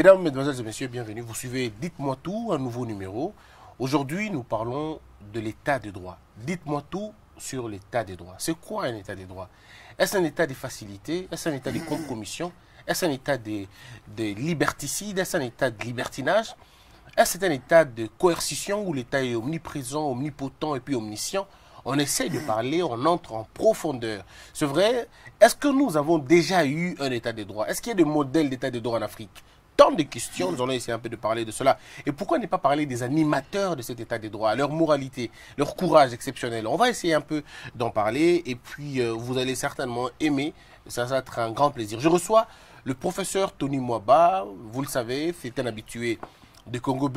Mesdames, Mesdemoiselles et Messieurs, bienvenue. Vous suivez Dites-moi tout, un nouveau numéro. Aujourd'hui, nous parlons de l'état de droit. Dites-moi tout sur l'état des droits. C'est quoi un état de droit Est-ce un état de facilité Est-ce un état des commission Est-ce un état de liberticide liberticides Est-ce un état de libertinage Est-ce un état de coercition où l'État est omniprésent, omnipotent et puis omniscient on essaie de parler, on entre en profondeur. C'est vrai, est-ce que nous avons déjà eu un état de droits Est-ce qu'il y a des modèles d'état de droit en Afrique de questions. Nous allons essayer un peu de parler de cela. Et pourquoi ne pas parler des animateurs de cet état des droits, leur moralité, leur courage exceptionnel On va essayer un peu d'en parler et puis euh, vous allez certainement aimer. Ça, sera un grand plaisir. Je reçois le professeur Tony Mwaba. Vous le savez, c'est un habitué de Congo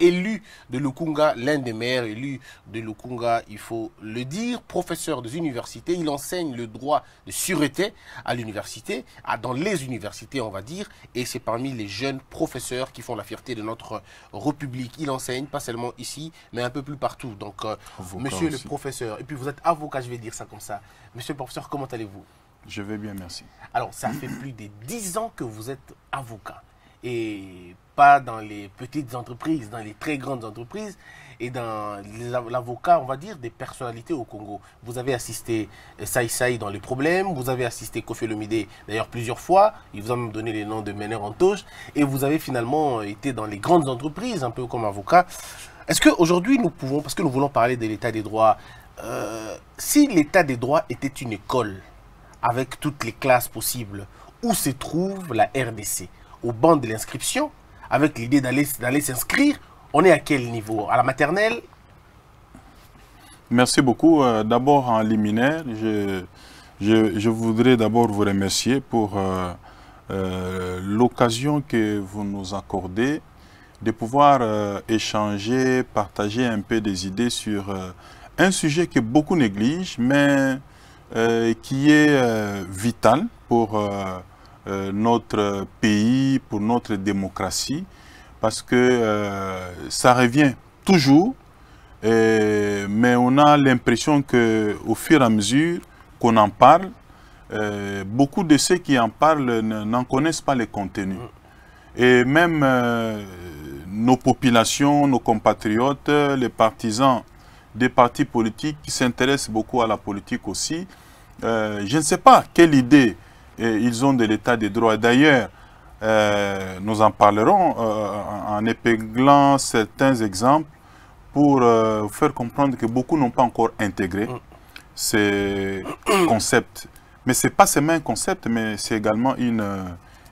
élu de Lukunga, l'un des maires élus de Lukunga, il faut le dire, professeur des universités. Il enseigne le droit de sûreté à l'université, dans les universités, on va dire, et c'est parmi les jeunes professeurs qui font la fierté de notre République. Il enseigne, pas seulement ici, mais un peu plus partout. Donc, euh, monsieur le professeur, et puis vous êtes avocat, je vais dire ça comme ça. Monsieur le professeur, comment allez-vous Je vais bien, merci. Alors, ça fait plus de dix ans que vous êtes avocat. Et pas dans les petites entreprises, dans les très grandes entreprises et dans l'avocat, on va dire, des personnalités au Congo. Vous avez assisté euh, Saï dans Les Problèmes, vous avez assisté Kofi Olomide d'ailleurs plusieurs fois, il vous a même donné les noms de en Antoche, et vous avez finalement euh, été dans les grandes entreprises, un peu comme avocat. Est-ce qu'aujourd'hui nous pouvons, parce que nous voulons parler de l'état des droits, euh, si l'état des droits était une école avec toutes les classes possibles, où se trouve la RDC Au banc de l'inscription avec l'idée d'aller s'inscrire, on est à quel niveau À la maternelle Merci beaucoup. Euh, d'abord, en liminaire, je, voudrais d'abord vous remercier pour euh, euh, l'occasion que vous nous accordez de pouvoir échanger, partager un peu des idées sur un sujet que beaucoup négligent, mais qui est vital pour euh, notre pays, pour notre démocratie, parce que euh, ça revient toujours, mais on a l'impression qu'au fur et à mesure qu'on en parle, euh, beaucoup de ceux qui en parlent n'en connaissent pas les contenus. Et même nos populations, nos compatriotes, les partisans des partis politiques qui s'intéressent beaucoup à la politique aussi, je ne sais pas quelle idée et ils ont de l'état des droits. D'ailleurs, euh, nous en parlerons euh, en épinglant certains exemples pour euh, faire comprendre que beaucoup n'ont pas encore intégré mm. ces concepts. Mais ce n'est pas seulement un concept, mais c'est également une,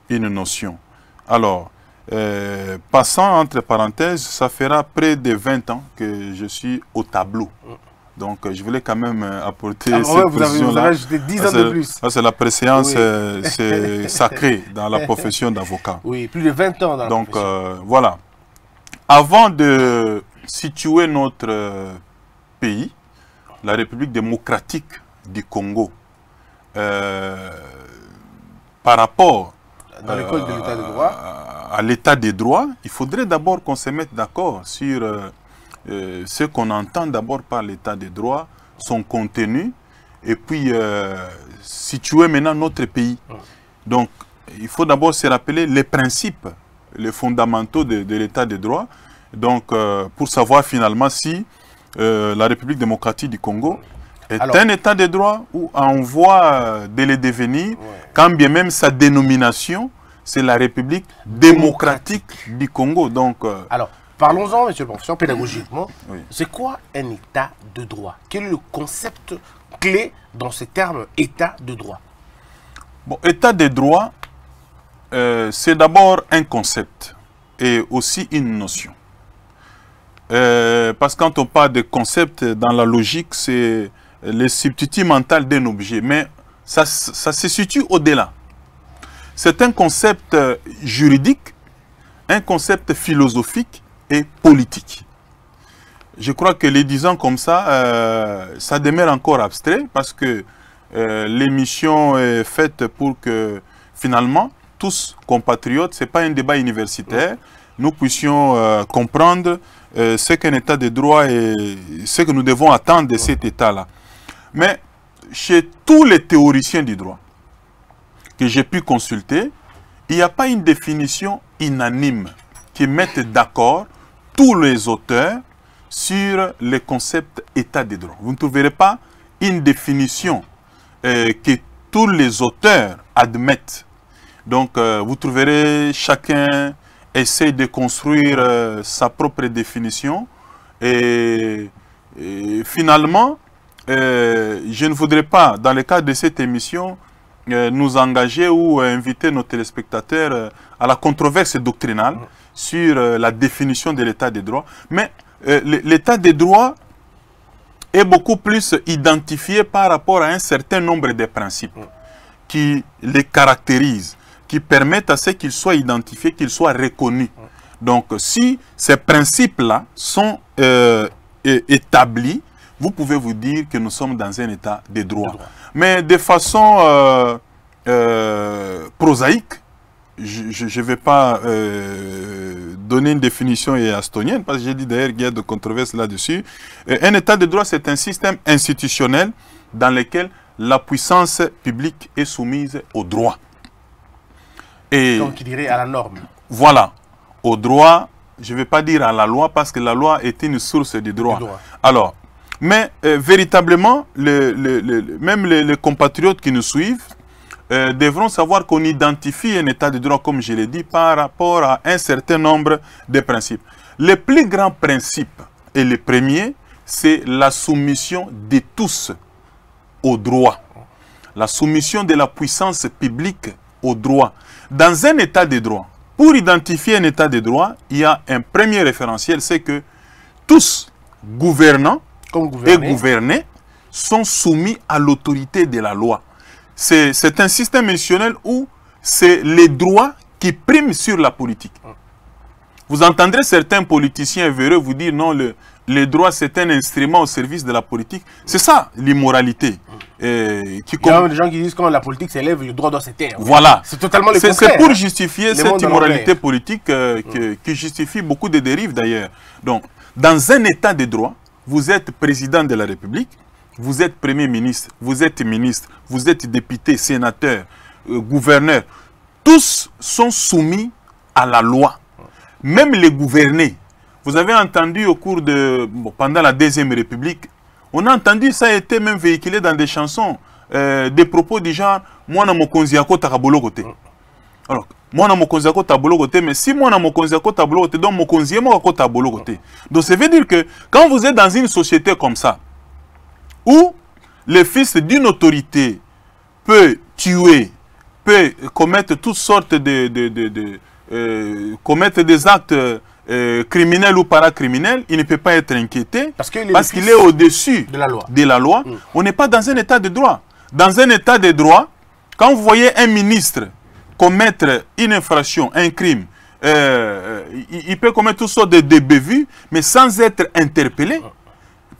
une notion. Alors, passant entre parenthèses, ça fera près de 20 ans que je suis au tableau mm. Donc, euh, je voulais quand même euh, apporter ah, bah vous avez, vous 10 ans ah, de plus. Ah, c'est la préséance, euh, c'est sacré dans la profession d'avocat. Oui, plus de 20 ans dans Donc, la Donc, voilà. Avant de situer notre pays, la République démocratique du Congo, par rapport à l'état des droits, il faudrait d'abord qu'on se mette d'accord sur euh, ce qu'on entend d'abord par l'état de droit, son contenu, et puis euh, situer maintenant notre pays. Donc, il faut d'abord se rappeler les principes, les fondamentaux de, de l'état de droit, donc euh, pour savoir finalement si euh, la République démocratique du Congo est un état de droit ou en voie de le devenir, quand bien même sa dénomination, c'est la République démocratique, du Congo. Donc, euh, Alors, Parlons-en, monsieur le professeur, pédagogiquement. C'est quoi un état de droit Quel est le concept clé dans ce terme état de droit Bon, état de droit, euh, c'est d'abord un concept et aussi une notion. Euh, parce que quand on parle de concept, dans la logique, c'est le substitut mental d'un objet. Mais ça, ça se situe au-delà. C'est un concept euh, juridique, un concept philosophique et politique. Je crois que les disant comme ça, euh, ça demeure encore abstrait parce que euh, l'émission est faite pour que finalement, tous compatriotes, ce n'est pas un débat universitaire, nous puissions euh, comprendre ce qu'un état de droit et ce que nous devons attendre de cet état-là. Mais chez tous les théoriciens du droit que j'ai pu consulter, il n'y a pas une définition unanime qui mettent d'accord tous les auteurs sur le concept état des droits. Vous ne trouverez pas une définition euh, que tous les auteurs admettent. Donc, euh, vous trouverez chacun essaie de construire euh, sa propre définition. et finalement, je ne voudrais pas, dans le cadre de cette émission, euh, nous engager ou euh, inviter nos téléspectateurs euh, à la controverse doctrinale sur la définition de l'état des droits. Mais l'état des droits est beaucoup plus identifié par rapport à un certain nombre de principes qui les caractérisent, qui permettent à ce qu'ils soient identifiés, qu'ils soient reconnus. Donc si ces principes-là sont établis, vous pouvez vous dire que nous sommes dans un état de droit. Mais de façon euh, euh, prosaïque, je ne vais pas euh, donner une définition est-astonienne, parce que j'ai dit d'ailleurs qu'il y a de controverses là-dessus. Un état de droit, c'est un système institutionnel dans lequel la puissance publique est soumise au droit. Et Donc, il dirait à la norme. Voilà, au droit, je ne vais pas dire à la loi, parce que la loi est une source de droit. Alors, mais euh, véritablement, même les, compatriotes qui nous suivent euh, devront savoir qu'on identifie un état de droit, comme je l'ai dit, par rapport à un certain nombre de principes. Le plus grand principe, et le premier, c'est la soumission de tous au droit. La soumission de la puissance publique au droit. Dans un état de droit, pour identifier un état de droit, il y a un premier référentiel, c'est que tous gouvernants comme et gouvernés, sont soumis à l'autorité de la loi. C'est un système institutionnel où c'est les droits qui priment sur la politique. Ah. Vous entendrez certains politiciens véreux vous dire non, le, les droits c'est un instrument au service de la politique. C'est ça l'immoralité. Ah. Euh, qui Il y a des gens qui disent quand la politique s'élève, le droit doit s'éteindre. Voilà. C'est totalement C'est pour justifier cette immoralité politique euh, ah. qui justifie beaucoup de dérives d'ailleurs. Donc, dans un état de droit, vous êtes président de la République, vous êtes premier ministre, vous êtes ministre, vous êtes député, sénateur, euh, gouverneur. Tous sont soumis à la loi. Même les gouvernés. Vous avez entendu au cours de... pendant la Deuxième République, on a entendu, ça a été même véhiculé dans des chansons, euh, des propos du genre « Moi, je ne côté. Alors, mwana mokonzi côté. » mais si mwana mokonzi donc donc ça veut dire que quand vous êtes dans une société comme ça où le fils d'une autorité peut tuer peut commettre toutes sortes de, euh, commettre des actes euh, criminels ou paracriminels, il ne peut pas être inquiété parce qu'il est, au-dessus de la loi. Mm. On n'est pas dans un état de droit. Dans un état de droit, quand vous voyez un ministre commettre une infraction, un crime, euh, euh, il peut commettre toutes sortes de, mais sans être interpellé,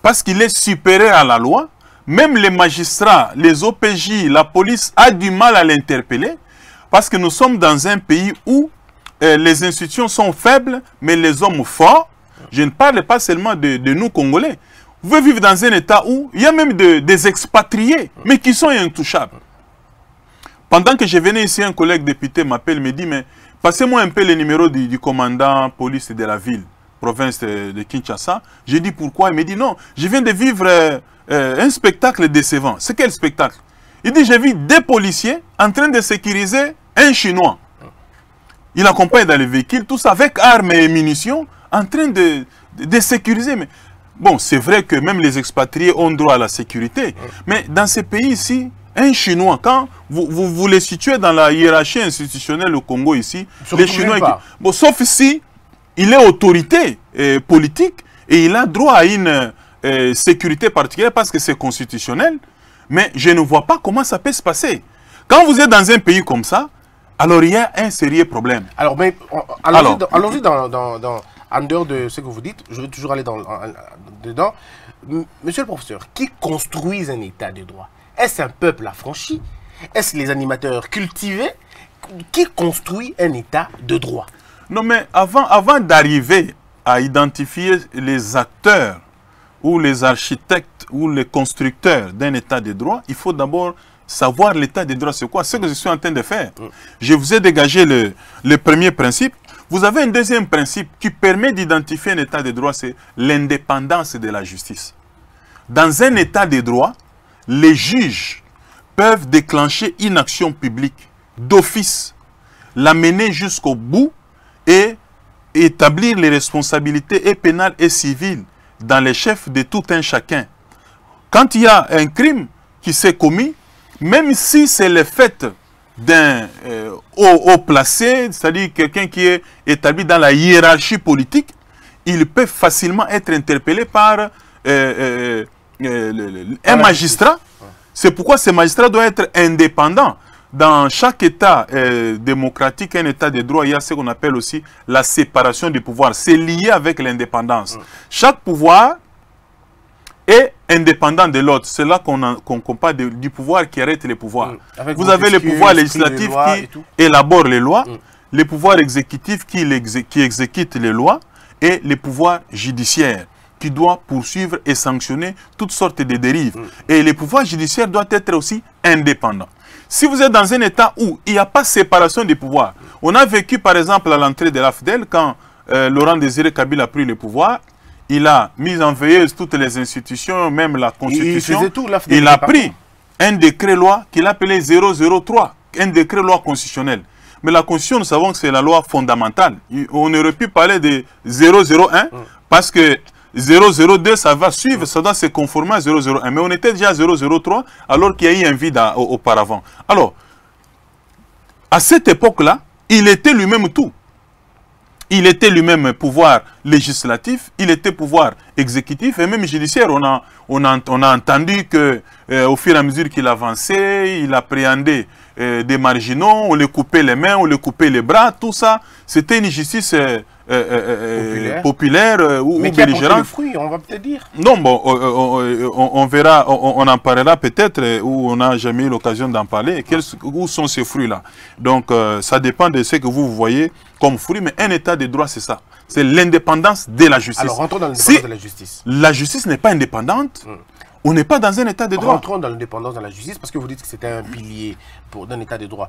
parce qu'il est supérieur à la loi, même les magistrats, les OPJ, la police a du mal à l'interpeller, parce que nous sommes dans un pays où euh, les institutions sont faibles, mais les hommes forts, je ne parle pas seulement de, nous, Congolais, vous vivez dans un état où il y a même des expatriés, mais qui sont intouchables. Pendant que je venais ici, un collègue député m'appelle, me dit, mais passez-moi un peu le numéro du, commandant police de la ville, province de Kinshasa. J'ai dit pourquoi Il me dit, non, je viens de vivre euh, un spectacle décevant. C'est quel spectacle Il dit, j'ai vu des policiers en train de sécuriser un Chinois. Il accompagne dans les véhicules, ça, avec armes et munitions, en train de, sécuriser. Mais bon, c'est vrai que même les expatriés ont droit à la sécurité. Mais dans ces pays-ci, un Chinois, quand vous, vous, les situez dans la hiérarchie institutionnelle au Congo ici, les Chinois... sauf si il est autorité euh, politique et il a droit à une euh, sécurité particulière parce que c'est constitutionnel. Mais je ne vois pas comment ça peut se passer. Quand vous êtes dans un pays comme ça, alors il y a un sérieux problème. Alors, mais allons-y dans, en dehors de ce que vous dites, je vais toujours aller dans, dedans. Monsieur le professeur, qui construit un état de droit est-ce un peuple affranchi Est-ce les animateurs cultivés qui construisent un État de droit Non, mais avant, d'arriver à identifier les acteurs ou les architectes ou les constructeurs d'un État de droit, il faut d'abord savoir l'état de droit, c'est quoi Ce que je suis en train de faire. Mm. Je vous ai dégagé le, premier principe. Vous avez un deuxième principe qui permet d'identifier un état de droit, c'est l'indépendance de la justice. Dans un état de droit, les juges peuvent déclencher une action publique d'office, l'amener jusqu'au bout et établir les responsabilités et pénales et civiles dans les chefs de tout un chacun. Quand il y a un crime qui s'est commis, même si c'est le fait d'un euh, haut, placé, c'est-à-dire quelqu'un qui est établi dans la hiérarchie politique, il peut facilement être interpellé par euh, euh, euh, un magistrat. C'est pourquoi ces magistrats doivent être indépendants. Dans chaque État euh, démocratique, un État de droit, il y a ce qu'on appelle aussi la séparation des pouvoirs. C'est lié avec l'indépendance. Mmh. Chaque pouvoir est indépendant de l'autre. C'est là qu'on compare du pouvoir qui arrête les pouvoirs. Mmh. Vous avez le pouvoir législatif qui élabore les lois, mmh. le pouvoir exécutif qui exécute les lois et le pouvoir judiciaire doit poursuivre et sanctionner toutes sortes de dérives. Mm. Et le pouvoir judiciaire doit être aussi indépendant. Si vous êtes dans un État où il n'y a pas séparation des pouvoirs, on a vécu par exemple à l'entrée de l'AFDEL, quand euh, Laurent Désiré Kabila a pris le pouvoir, il a mis en veilleuse toutes les institutions, même la Constitution. Il, il a pris un décret-loi qu'il appelait 003, un décret-loi constitutionnel. Mais la Constitution, nous savons que c'est la loi fondamentale. On aurait pu parler de 001 mm. parce que 002, ça va suivre, ça doit se conformer à 001. Mais on était déjà à 003 alors qu'il y a eu un vide euh, auparavant. Alors, à cette époque-là, il était lui-même tout. Il était lui-même pouvoir législatif, il était pouvoir exécutif et même judiciaire. On a, on on a entendu qu'au euh, fur et à mesure qu'il avançait, il appréhendait euh, des marginaux, on les coupait les mains, on les coupait les bras, tout ça. C'était une justice... Euh, euh, populaire, euh, ou, mais ou belligérant. fruit, on va peut-être dire. Non, bon, on, verra, on, en parlera peut-être, où on n'a jamais eu l'occasion d'en parler. Quels, où sont ces fruits-là Donc, ça dépend de ce que vous voyez comme fruit, mais un état de droit, c'est ça. C'est l'indépendance de la justice. Alors, rentrons dans l'indépendance de la justice. la justice n'est pas indépendante, hmm. On n'est pas dans un état de droit. Rentrons dans l'indépendance de la justice parce que vous dites que c'était un pilier pour d'un état de droit.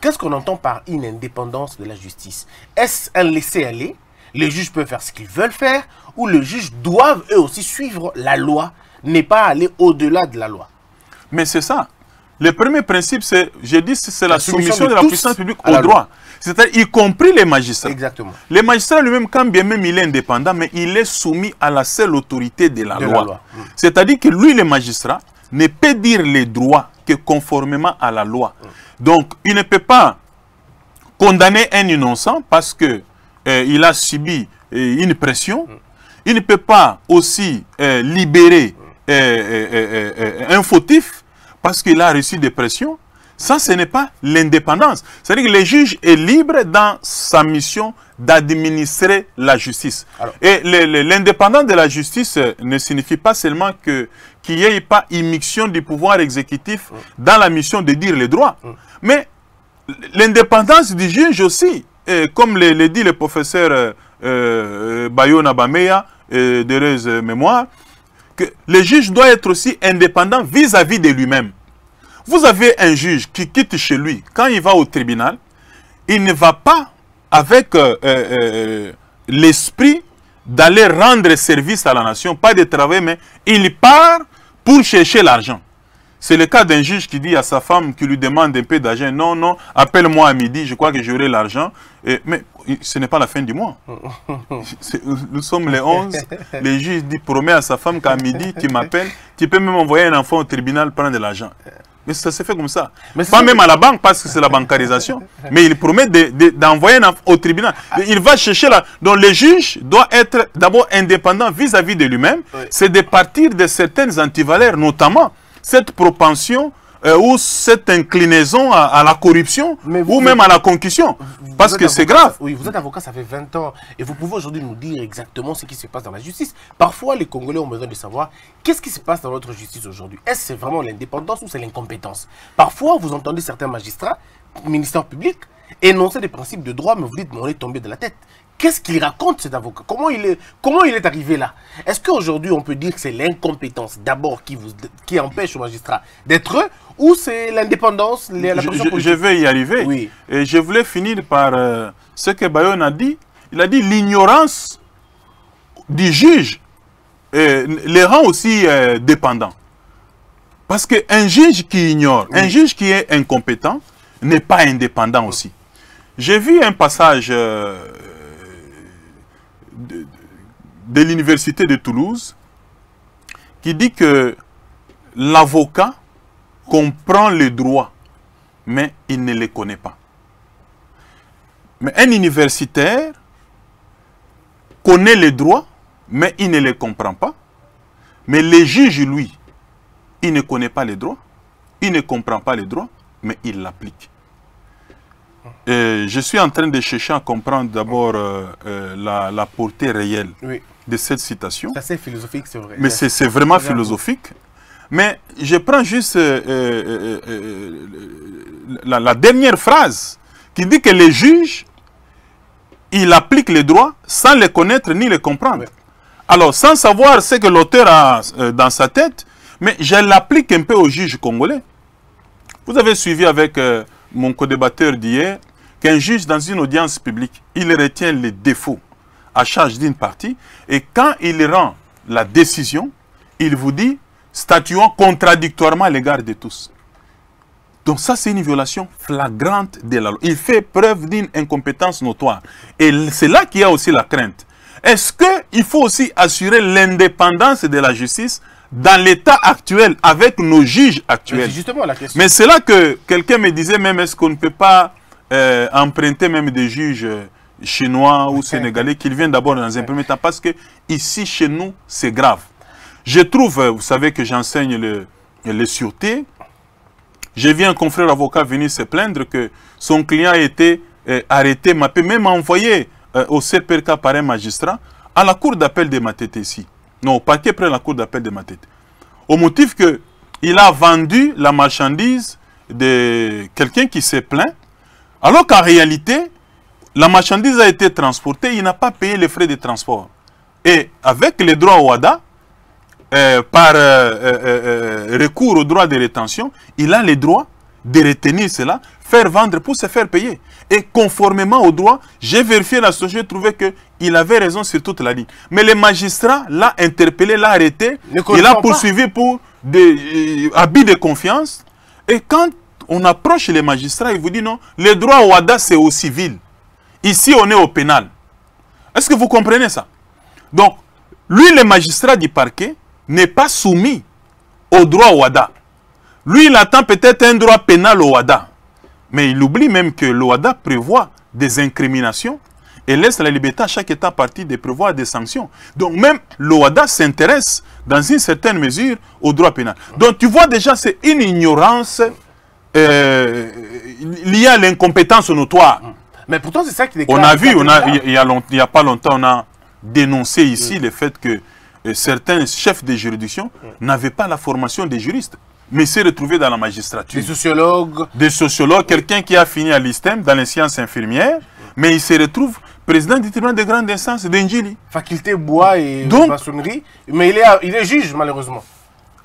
Qu'est-ce qu'on entend par une indépendance de la justice Est-ce un laisser-aller Les juges peuvent faire ce qu'ils veulent faire ou les juges doivent eux aussi suivre la loi, n'est pas aller au-delà de la loi Mais c'est ça. Le premier principe, c'est, je dis, c'est la, soumission de, la puissance publique au droit. C'est-à-dire, y compris les magistrats. Exactement. Les magistrats lui-même, quand bien même il est indépendant, mais il est soumis à la seule autorité de la loi. Mm. C'est-à-dire que lui, le magistrat, ne peut dire les droits que conformément à la loi. Mm. Donc, il ne peut pas condamner un innocent parce qu'il euh, a subi euh, une pression. Il ne peut pas aussi euh, libérer un fautif parce qu'il a reçu des pressions. Ça, ce n'est pas l'indépendance. C'est-à-dire que le juge est libre dans sa mission d'administrer la justice. Et l'indépendance de la justice ne signifie pas seulement qu'il n'y ait pas immixtion du pouvoir exécutif hmm. dans la mission de dire les droits. Hmm. Mais l'indépendance du juge aussi, comme le, dit le professeur euh, euh, Bayo Bayona Bameya, d'heureuse mémoire, que le juge doit être aussi indépendant vis-à-vis de lui-même. Vous avez un juge qui quitte chez lui, quand il va au tribunal, il ne va pas avec euh, l'esprit d'aller rendre service à la nation, pas de travail, mais il part pour chercher l'argent. C'est le cas d'un juge qui dit à sa femme, qui lui demande un peu d'argent, non, non, appelle-moi à midi, je crois que j'aurai l'argent. Mais ce n'est pas la fin du mois. Nous sommes les 11, le juge dit, promet à sa femme qu'à midi, tu m'appelles, tu peux même envoyer un enfant au tribunal prendre de l'argent. Mais ça se fait comme ça. pas même à la banque parce que c'est la bancarisation. Mais il promet d'envoyer un enfant au tribunal. Ah. Il va chercher là. Donc le juge doit être d'abord indépendant vis-à-vis de lui-même. C'est de partir de certaines antivaleurs, notamment cette propension euh, ou cette inclinaison à, la corruption ou même à la concussion. Parce que c'est grave. Oui, vous êtes avocat, ça fait 20 ans. Et vous pouvez aujourd'hui nous dire exactement ce qui se passe dans la justice. Parfois, les Congolais ont besoin de savoir qu'est-ce qui se passe dans notre justice aujourd'hui. Est-ce que c'est vraiment l'indépendance ou c'est l'incompétence Parfois, vous entendez certains magistrats, ministères publics, énoncer des principes de droit, mais vous dites, mais on est tombé de la tête. Qu'est-ce qu'il raconte cet avocat comment il, est, comment il est arrivé là Est-ce qu'aujourd'hui on peut dire que c'est l'incompétence d'abord qui, qui empêche le magistrat d'être ou c'est l'indépendance je, vais y arriver. Et je voulais finir par euh, ce que Bayonne a dit. Il a dit l'ignorance du juge les rend aussi euh, dépendants. Parce qu'un juge qui ignore, un juge qui est incompétent n'est pas indépendant aussi. J'ai vu un passage euh, de, l'université de Toulouse qui dit que l'avocat comprend les droits, mais il ne les connaît pas. Mais un universitaire connaît les droits, mais il ne les comprend pas. Mais le juge, lui, il ne connaît pas les droits, il ne comprend pas les droits, mais il l'applique. Euh, je suis en train de chercher à comprendre d'abord euh, euh, la, portée réelle de cette citation. C'est assez philosophique, c'est vrai. Mais c'est vraiment philosophique. Mais je prends juste la, dernière phrase qui dit que les juges, il appliquent les droits sans les connaître ni les comprendre. Alors, sans savoir ce que l'auteur a dans sa tête, mais je l'applique un peu aux juges congolais. Vous avez suivi avec mon co-débatteur d'hier, qu'un juge dans une audience publique, il retient les défauts à charge d'une partie et quand il rend la décision, il vous dit statuant contradictoirement à l'égard de tous. Donc ça, c'est une violation flagrante de la loi. Il fait preuve d'une incompétence notoire. Et c'est là qu'il y a aussi la crainte. Est-ce qu'il faut aussi assurer l'indépendance de la justice dans l'état actuel, avec nos juges actuels. C'est justement la question. Mais c'est là que quelqu'un me disait même, est-ce qu'on ne peut pas euh, emprunter même des juges euh, chinois ou sénégalais qu'ils viennent d'abord dans un premier temps parce que ici, chez nous, c'est grave. Je trouve, euh, vous savez que j'enseigne le, les sûretés. J'ai vu un confrère avocat venir se plaindre que son client a été arrêté arrêté, même envoyé au CPRK par un magistrat à la cour d'appel de Matété non, au parquet près la cour d'appel de Matete. Au motif qu'il a vendu la marchandise de quelqu'un qui s'est plaint, alors qu'en réalité, la marchandise a été transportée, il n'a pas payé les frais de transport. Et avec les droits WADA, euh, par euh, euh, recours aux droits de rétention, il a les droits de retenir cela, faire vendre pour se faire payer. Et conformément au droit, j'ai vérifié la société, j'ai trouvé qu'il avait raison sur toute la ligne. Mais le magistrat l'a interpellé, l'a arrêté, il l'a poursuivi pour des habits euh, de confiance. Et quand on approche les magistrats, ils vous dit non, le droit au WADA c'est au civil. Ici on est au pénal. Est-ce que vous comprenez ça Donc, lui, le magistrat du parquet, n'est pas soumis au droit au WADA. Lui, il attend peut-être un droit pénal au WADA. Mais il oublie même que l'OADA prévoit des incriminations et laisse la liberté à chaque État parti de prévoir des sanctions. Donc même l'OADA s'intéresse dans une certaine mesure au droit pénal. Donc tu vois déjà, c'est une ignorance euh, liée à l'incompétence notoire. Mais pourtant, c'est ça qui est On a vu, il n'y a, pas longtemps, on a dénoncé ici le fait que euh, certains chefs de juridiction n'avaient pas la formation des juristes mais s'est retrouvé dans la magistrature. Des sociologues. Des sociologues, quelqu'un qui a fini à l'ISTEM dans les sciences infirmières, mais il se retrouve président du tribunal de grande instance d'Injili. Faculté bois et donc, mais il est, il est juge malheureusement.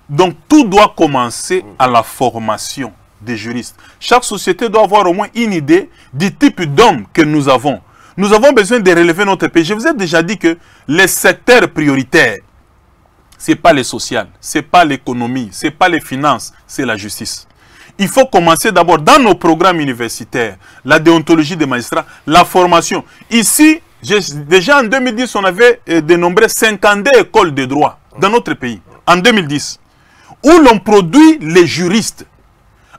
Donc tout doit commencer à la formation des juristes. Chaque société doit avoir au moins une idée du type d'homme que nous avons. Nous avons besoin de relever notre pays. Je vous ai déjà dit que les secteurs prioritaires n'est pas le social, n'est pas l'économie, ce n'est pas les finances, c'est la justice. Il faut commencer d'abord dans nos programmes universitaires, la déontologie des magistrats, la formation. Ici, déjà en 2010, on avait euh, dénombré 52 écoles de droit dans notre pays, en 2010, où l'on produit les juristes.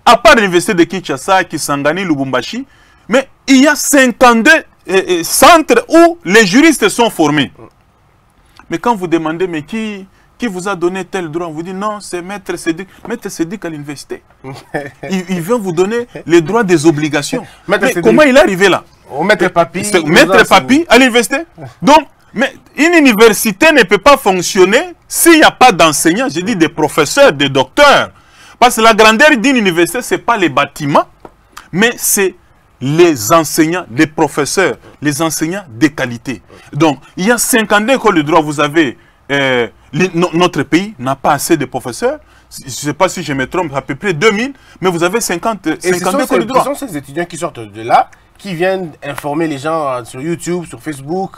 À part l'université de Kinshasa, Kisangani, Lubumbashi, mais il y a 52 euh, euh, centres où les juristes sont formés. Mais quand vous demandez, mais qui, qui vous a donné tel droit vous dit non, c'est Maître Sédic. Maître Sédic à l'université. il, il, vient vous donner les droits des obligations. mais comment il est arrivé là Au Maître Papi. Maître Papi à l'université. Donc, mais une université ne peut pas fonctionner s'il n'y a pas d'enseignants, j'ai dit des professeurs, des docteurs. Parce que la grandeur d'une université, ce n'est pas les bâtiments, mais c'est les enseignants, les professeurs, les enseignants de qualité. Donc, il y a 52 écoles de droit, vous avez euh, notre pays n'a pas assez de professeurs. Je ne sais pas si je me trompe, à peu près 2000, mais vous avez 50, Et Ce sont ces étudiants qui sortent de là, qui viennent informer les gens euh, sur YouTube, sur Facebook.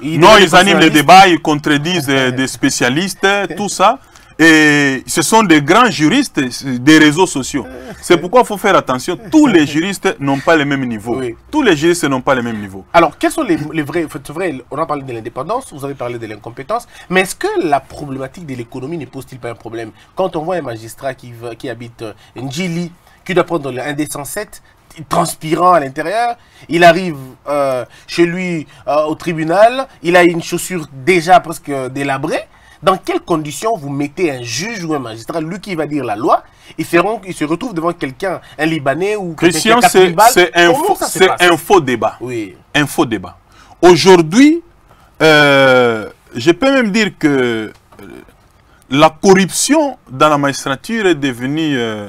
Ils non, ils animent les débats, ils contredisent euh, des spécialistes, tout ça. Et ce sont des grands juristes des réseaux sociaux. C'est pourquoi il faut faire attention. Tous les juristes n'ont pas le même niveau. Tous les juristes n'ont pas le même niveau. Alors, quels sont les, vrais... Vrai, on a parlé de l'indépendance, vous avez parlé de l'incompétence, mais est-ce que la problématique de l'économie ne pose-t-il pas un problème Quand on voit un magistrat qui, qui habite euh, Njili, qui doit prendre un des 107, transpirant à l'intérieur. Il arrive euh, chez lui euh, au tribunal. Il a une chaussure déjà presque délabrée dans quelles conditions vous mettez un juge ou un magistrat, lui qui va dire la loi, il, se retrouve devant quelqu'un, un Libanais ou quelqu'un qui c'est un, faux débat. Oui. Un faux débat. Aujourd'hui, euh, je peux même dire que euh, la corruption dans la magistrature est devenue euh,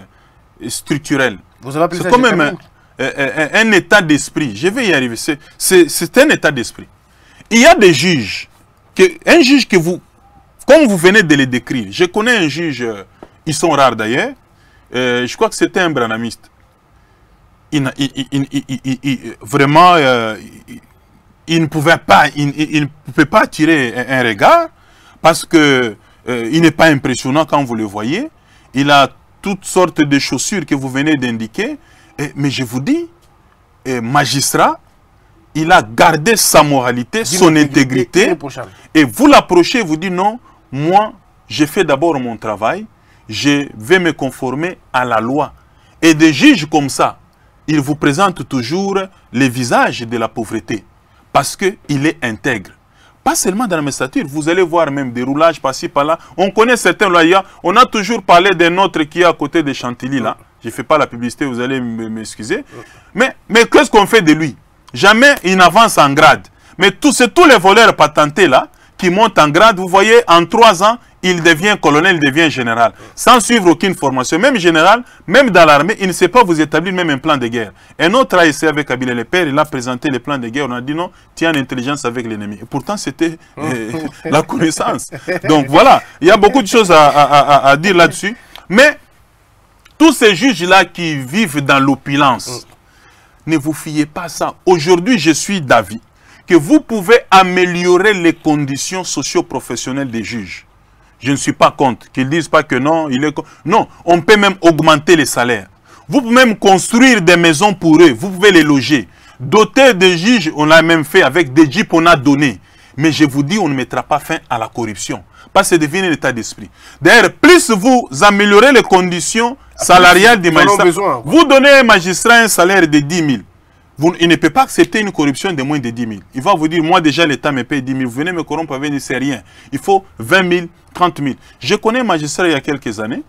structurelle. Vous avez C'est quand même un, état d'esprit. Je vais y arriver. C'est un état d'esprit. Il y a des juges. un juge que vous, comme vous venez de les décrire, je connais un juge, euh, ils sont rares d'ailleurs, euh, je crois que c'était un branamiste. vraiment, euh, il, ne pouvait pas, il, pouvait pas tirer un, regard parce qu'il n'est pas impressionnant quand vous le voyez. Il a toutes sortes de chaussures que vous venez d'indiquer. Mais je vous dis, magistrat, il a gardé sa moralité, son intégrité. Et vous l'approchez, vous dites non, moi, je fais d'abord mon travail, je vais me conformer à la loi. Et des juges comme ça, ils vous présentent toujours les visages de la pauvreté, parce qu'il est intègre. Pas seulement dans la magistrature, vous allez voir même des roulages par-ci, par-là. On connaît certains loyers. On a toujours parlé d'un autre qui est à côté de Chantilly, là. Je ne fais pas la publicité, vous allez m'excuser. Mais, mais qu'est-ce qu'on fait de lui Jamais il n'avance en grade. Mais tous les voleurs patentés, là, qui monte en grade, vous voyez, en trois ans, il devient colonel, il devient général, sans suivre aucune formation. Même général, même dans l'armée, il ne sait pas vous établir même un plan de guerre. Un autre a essayé avec Kabila le Père, il a présenté le plan de guerre, on a dit non, tiens l'intelligence avec l'ennemi. Et Pourtant, c'était euh, la connaissance. Donc voilà, il y a beaucoup de choses à, dire là-dessus. Mais tous ces juges-là qui vivent dans l'opulence, ne vous fiez pas ça. Aujourd'hui, je suis d'avis que vous pouvez améliorer les conditions socio-professionnelles des juges. Je ne suis pas contre qu'ils disent pas que non, il est non, on peut même augmenter les salaires. Vous pouvez même construire des maisons pour eux, vous pouvez les loger. Doter des juges, on l'a même fait avec des jeeps on a donné. Mais je vous dis, on ne mettra pas fin à la corruption. Parce que devient l'état d'esprit. D'ailleurs, plus vous améliorez les conditions salariales des magistrats, vous donnez à un magistrat un salaire de 10 000 il ne peut pas accepter une corruption de moins de 10 000. Il va vous dire, moi déjà l'État me paye 10 000, vous venez me corrompre vous ne c'est rien. Il faut 20 000, 30 000. Je connais un magistrat il y a quelques années,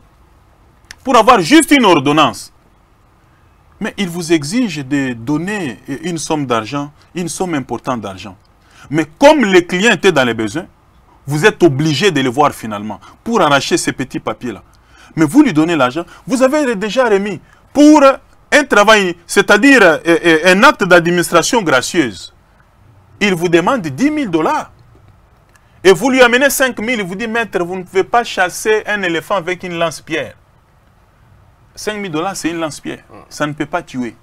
pour avoir juste une ordonnance. Mais il vous exige de donner une somme d'argent, une somme importante d'argent. Mais comme les clients étaient dans les besoins, vous êtes obligé de les voir finalement pour arracher ces petits papiers-là. Mais vous lui donnez l'argent, vous avez déjà remis pour un travail, c'est-à-dire euh, euh, un acte d'administration gracieuse. Il vous demande 10 000 dollars. Et vous lui amenez 5 000, il vous dit, maître, vous ne pouvez pas chasser un éléphant avec une lance-pierre. 5 000 dollars, c'est une lance-pierre. Ça ne peut pas tuer.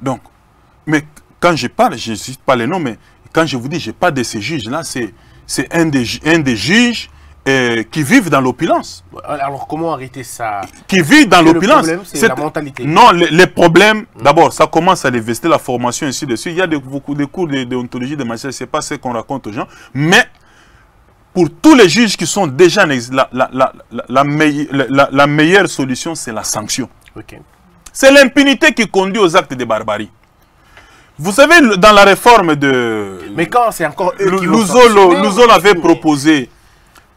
Donc, mais quand je parle, je ne cite pas les noms, mais quand je vous dis, je parle de ces juges-là, c'est un des juges qui vivent dans l'opulence. Alors comment arrêter ça Qui vivent dans l'opulence. C'est la mentalité. Non, les, problèmes, mm. d'abord, ça commence à dévester la formation, ainsi de suite. Il y a beaucoup de cours d'ontologie, de, de c'est pas ce qu'on raconte aux gens. Mais pour tous les juges qui sont déjà en existence, la, la, meilleure solution, c'est la sanction. C'est l'impunité qui conduit aux actes de barbarie. Vous savez, dans la réforme de... Mais quand c'est encore nous avait proposé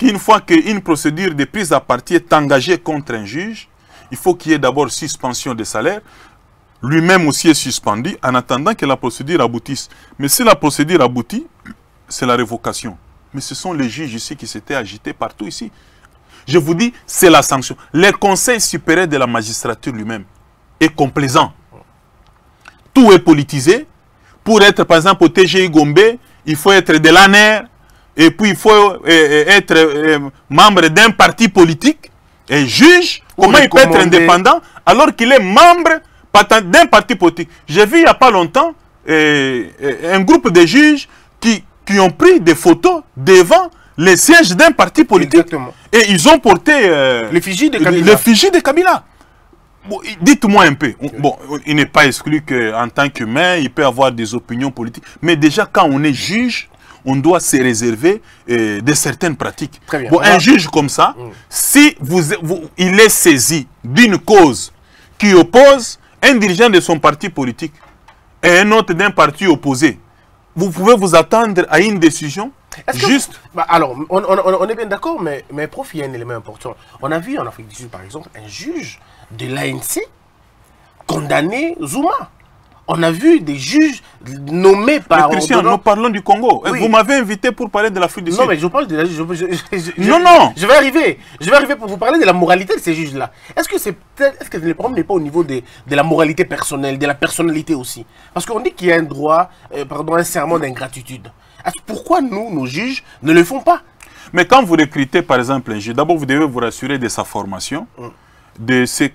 une fois qu'une procédure de prise à partie est engagée contre un juge, il faut qu'il y ait d'abord suspension des salaires. Lui-même aussi est suspendu en attendant que la procédure aboutisse. Mais si la procédure aboutit, c'est la révocation. Mais ce sont les juges ici qui s'étaient agités partout ici. Je vous dis, c'est la sanction. Le conseil supérieur de la magistrature lui-même est complaisant. Tout est politisé. Pour être, par exemple, au TGI Gombe, il faut être de l'ANER, et puis il faut euh, euh, être euh, membre d'un parti politique, un juge, comment il peut être indépendant alors qu'il est membre d'un parti politique J'ai vu il n'y a pas longtemps un groupe de juges qui, qui ont pris des photos devant les sièges d'un parti politique et ils ont porté euh, l'effigie de Kabila. De Dites-moi un peu. Bon, il n'est pas exclu qu'en tant qu'humain, il peut avoir des opinions politiques. Mais déjà, quand on est juge, on doit se réserver euh, de certaines pratiques. un juge comme ça, s'il mm. si vous, il est saisi d'une cause qui oppose un dirigeant de son parti politique et un autre d'un parti opposé, vous pouvez vous attendre à une décision Juste. Bah, alors, on, est bien d'accord, mais, mais prof, il y a un élément important. On a vu en Afrique du Sud, par exemple, un juge de l'ANC condamner Zuma on a vu des juges nommés par... Christian, nous parlons du Congo. Vous m'avez invité pour parler de l'Afrique du Sud. Non, mais je parle de la... Je, non, non Je vais arriver. Je vais arriver pour vous parler de la moralité de ces juges-là. Est-ce que, c'est est-ce que le problème n'est pas au niveau de, la moralité personnelle, de la personnalité aussi Parce qu'on dit qu'il y a un droit, euh, pardon, un serment d'ingratitude. Pourquoi nous, nos juges, ne le font pas Mais quand vous recrutez, par exemple, un juge, d'abord, vous devez vous rassurer de sa formation, mm. de, ses,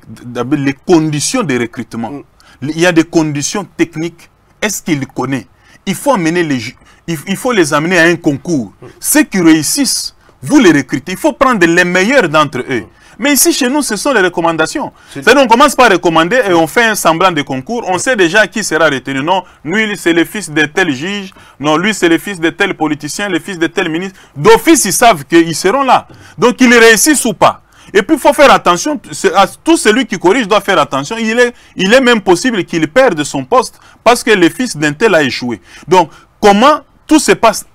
les conditions de recrutement. Mm il y a des conditions techniques. Est-ce qu'il connaît il faut, amener les, il faut les amener à un concours. Ceux qui réussissent, vous les recrutez. Il faut prendre les meilleurs d'entre eux. Mais ici, chez nous, ce sont les recommandations. C'est-à-dire, on commence par recommander et on fait un semblant de concours. On sait déjà qui sera retenu. Non, lui, c'est le fils de tel juge. Non, lui, c'est le fils de tel politicien, le fils de tel ministre. D'office, ils savent qu'ils seront là. Donc, qu'ils réussissent ou pas. Et puis, il faut faire attention. À tout celui qui corrige doit faire attention. Il est, il est même possible qu'il perde son poste parce que le fils d'un tel a échoué. Donc, comment tout se passe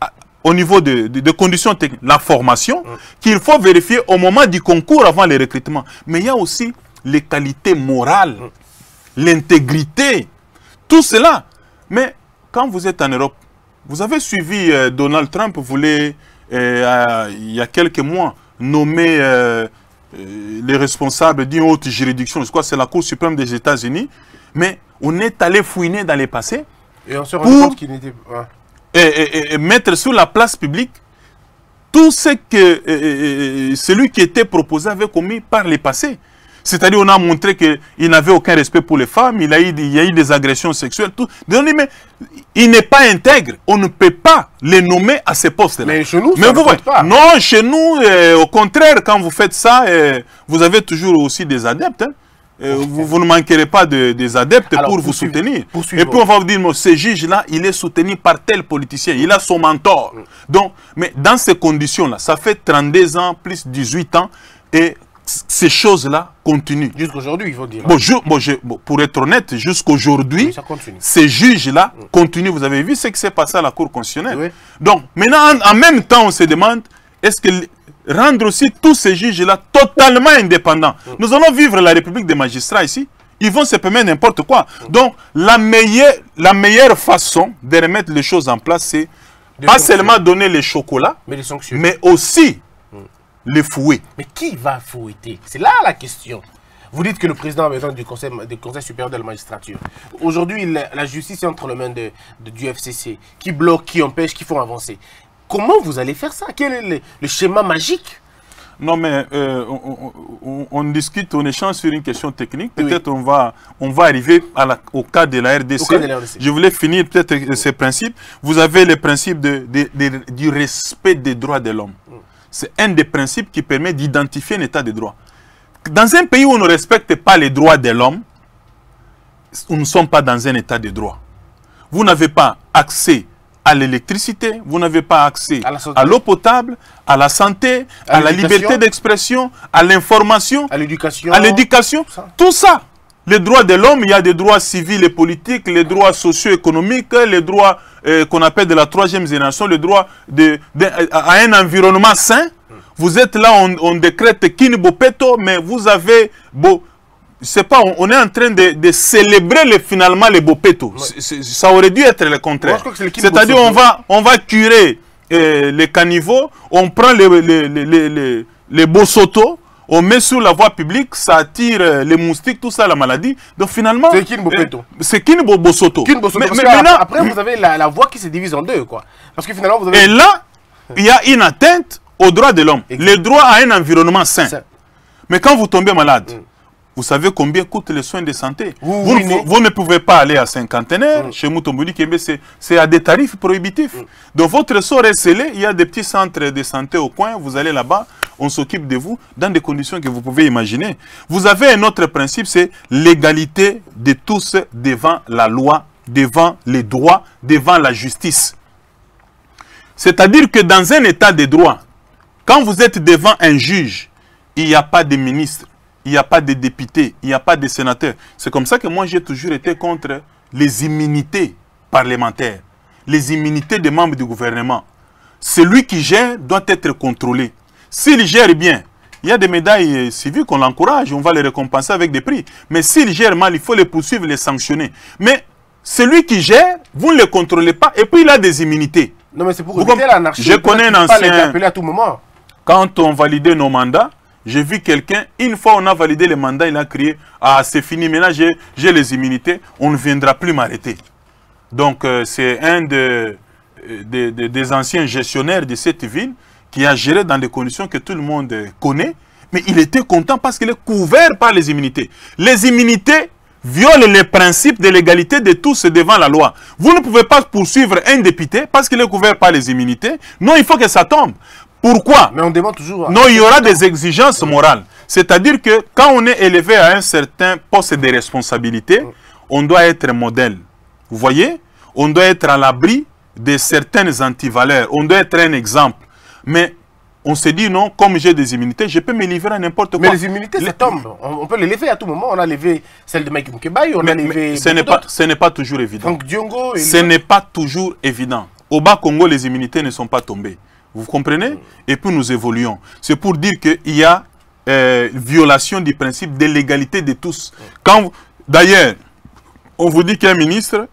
au niveau de, conditions techniques La formation, hum. qu'il faut vérifier au moment du concours avant le recrutement. Mais il y a aussi les qualités morales, hum. l'intégrité, tout cela. Mais quand vous êtes en Europe, vous avez suivi euh, Donald Trump vous euh, il y a quelques mois, nommer euh, euh, les responsables d'une haute juridiction, je crois c'est la Cour suprême des États-Unis, mais on est allé fouiner dans les passés. Et et, mettre sur la place publique tout ce que euh, euh, celui qui était proposé avait commis par les passés. C'est-à-dire on a montré qu'il n'avait aucun respect pour les femmes, il, a eu, il y a eu des agressions sexuelles, tout. mais il n'est pas intègre. On ne peut pas les nommer à ces postes-là. Mais chez nous, ça vous pas. Non, chez nous, euh, au contraire, quand vous faites ça, euh, vous avez toujours aussi des adeptes. Hein. Euh, vous, ne manquerez pas de, des adeptes pour vous soutenir. Et puis on va vous dire, ce juge-là, il est soutenu par tel politicien, il a son mentor. Mm. Donc, mais dans ces conditions-là, ça fait 32 ans, plus 18 ans, et ces choses-là continuent. Jusqu'aujourd'hui, ils vont dire. pour être honnête, jusqu'aujourd'hui, aujourd'hui, ces juges-là mm. continuent. Vous avez vu ce qui s'est passé à la Cour constitutionnelle. Donc, maintenant, en, même temps, on se demande, est-ce que rendre aussi tous ces juges-là totalement indépendants mm. Nous allons vivre la République des magistrats ici. Ils vont se permettre n'importe quoi. Mm. Donc, la meilleure, la meilleure façon de remettre les choses en place, c'est pas seulement donner les chocolats, mais aussi les fouet. Mais qui va fouetter C'est là la question. Vous dites que le président a du Conseil, du conseil supérieur de la magistrature. Aujourd'hui, la, justice est entre les mains de, du FCC, qui bloque, qui empêche, qui font avancer. Comment vous allez faire ça Quel est le, schéma magique non, mais euh, on, discute, on échange sur une question technique. Peut-être on, va, on va arriver à au, cas de la RDC. Je voulais finir peut-être euh, ces principes. Vous avez les principes du respect des droits de l'homme. Mm. C'est un des principes qui permet d'identifier un état de droit. Dans un pays où on ne respecte pas les droits de l'homme, nous ne sommes pas dans un état de droit. Vous n'avez pas accès à l'électricité, vous n'avez pas accès à l'eau potable, à la santé, à, la liberté d'expression, à l'information, à l'éducation, tout ça. Les droits de l'homme, il y a des droits civils et politiques, les droits socio-économiques, les droits euh, qu'on appelle de la troisième génération, les droits de, à un environnement sain. Vous êtes là, on, décrète Kini Bopeto, mais vous avez... Beau, c'est pas, on, est en train de, célébrer finalement les Bopeto. Ça aurait dû être le contraire. C'est-à-dire on va, on va curer euh, les caniveaux, on prend les, les, les, les, on met sur la voie publique, ça attire euh, les moustiques, tout ça, la maladie. Donc finalement... C'est Kin euh, C'est Kinbobosoto. Bosoto. Mais, maintenant, après, vous avez la, voie qui se divise en deux, quoi. Parce que finalement, vous avez... Et là, il y a une atteinte aux droits de l'homme. Le droit à un environnement sain. Mais quand vous tombez malade... Mm. Vous savez combien coûtent les soins de santé vous, ne pouvez pas aller à cinquantenaire. quentin mm. Chez Moutombouli c'est à des tarifs prohibitifs. Dans mm. Donc votre sort est scellé. Il y a des petits centres de santé au coin. Vous allez là-bas, on s'occupe de vous dans des conditions que vous pouvez imaginer. Vous avez un autre principe, c'est l'égalité de tous devant la loi, devant les droits, devant la justice. C'est-à-dire que dans un état de droit, quand vous êtes devant un juge, il n'y a pas de ministre il n'y a pas de députés, il n'y a pas de sénateurs. C'est comme ça que moi j'ai toujours été contre les immunités parlementaires, les immunités des membres du gouvernement. Celui qui gère doit être contrôlé. S'il gère bien, il y a des médailles euh, civiles qu'on l'encourage, on va les récompenser avec des prix. Mais s'il gère mal, il faut les poursuivre, les sanctionner. Mais celui qui gère, vous ne le contrôlez pas et puis il a des immunités. Non mais c'est pour Je connais un ancien... à tout moment. Quand on validait nos mandats, j'ai vu quelqu'un, une fois on a validé le mandat, il a crié « Ah, c'est fini, maintenant j'ai les immunités, on ne viendra plus m'arrêter. » Donc, euh, c'est un des anciens gestionnaires de cette ville qui a géré dans des conditions que tout le monde connaît, mais il était content parce qu'il est couvert par les immunités. Les immunités violent les principes de l'égalité de tous devant la loi. Vous ne pouvez pas poursuivre un député parce qu'il est couvert par les immunités. Non, il faut que ça tombe. Pourquoi Mais on demande toujours... Non, il y aura des exigences morales. C'est-à-dire que quand on est élevé à un certain poste de responsabilité, on doit être modèle. Vous voyez On doit être à l'abri de certaines antivaleurs. On doit être un exemple. Mais on se dit non, comme j'ai des immunités, je peux me livrer à n'importe quoi. Mais les immunités, ça tombe. On, peut les lever à tout moment. On a levé celle de Mike on a levé. Ce n'est pas, ce n'est pas toujours évident. Ce n'est pas toujours évident. Au bas Congo, les immunités ne sont pas tombées. Vous comprenez Et puis nous évoluons. C'est pour dire qu'il y a euh, violation du principe de l'égalité de tous. Quand D'ailleurs, on vous dit qu'un ministre,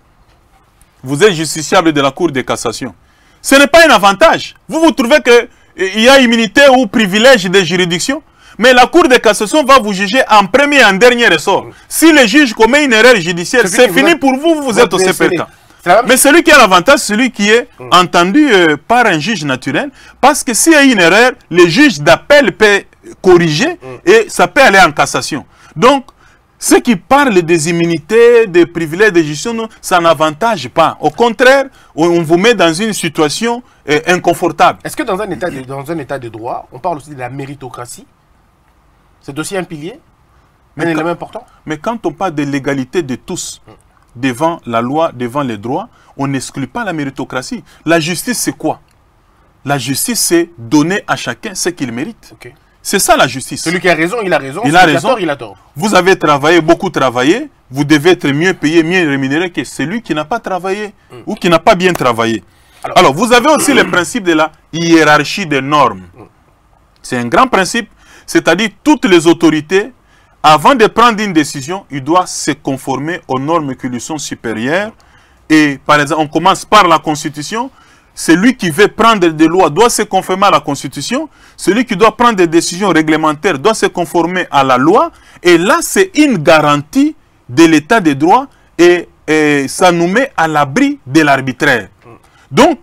vous êtes justiciable de la Cour de cassation. Ce n'est pas un avantage. Vous vous trouvez qu'il euh, y a immunité ou privilège de juridictions, mais la Cour de cassation va vous juger en premier et en dernier ressort. Si le juge commet une erreur judiciaire, c'est fini pour vous, vous êtes au CPT. Mais celui qui a l'avantage, celui qui est hmm. entendu euh, par un juge naturel, parce que s'il y a une erreur, le juge d'appel peut corriger hmm. et ça peut aller en cassation. Donc, ceux qui parlent des immunités, des privilèges, des gestion, ça n'avantage pas. Au contraire, on vous met dans une situation euh, inconfortable. Est-ce que dans un, état de, dans un état de droit, on parle aussi de la méritocratie C'est aussi un pilier, mais quand, important Mais quand on parle de l'égalité de tous, hmm devant la loi, devant les droits, on n'exclut pas la méritocratie. La justice, c'est quoi La justice, c'est donner à chacun ce qu'il mérite. C'est ça la justice. Celui qui a raison, il a raison. Il Celui a raison. Qui a tort, il a tort. Vous avez travaillé, beaucoup travaillé. Vous devez être mieux payé, mieux rémunéré que celui qui n'a pas travaillé hmm. ou qui n'a pas bien travaillé. Alors, vous avez aussi le principe de la hiérarchie des normes. Hmm. C'est un grand principe, c'est-à-dire toutes les autorités avant de prendre une décision, il doit se conformer aux normes qui lui sont supérieures. Et par exemple, on commence par la Constitution. Celui qui veut prendre des lois doit se conformer à la Constitution. Celui qui doit prendre des décisions réglementaires doit se conformer à la loi. Et là, c'est une garantie de l'état de droit. et, ça nous met à l'abri de l'arbitraire. Donc,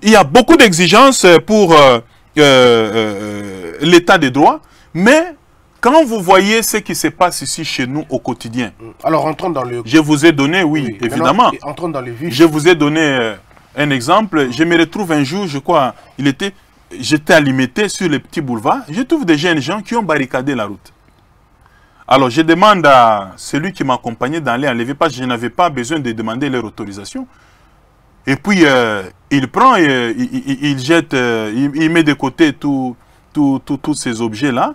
il y a beaucoup d'exigences pour euh, euh, euh, l'état de droit. mais quand vous voyez ce qui se passe ici chez nous au quotidien. Euh, alors entrons dans le... Je vous ai donné, oui, évidemment. dans Je vous ai donné euh, un exemple. Je me retrouve un jour, je crois, il était... J'étais alimenté sur les petits boulevards. Je trouve des jeunes gens qui ont barricadé la route. Alors, je demande à celui qui m'accompagnait d'aller enlever, parce que je n'avais pas besoin de demander leur autorisation. Et puis, euh, il prend, il, jette, il, met de côté tous tout, tout, ces objets-là.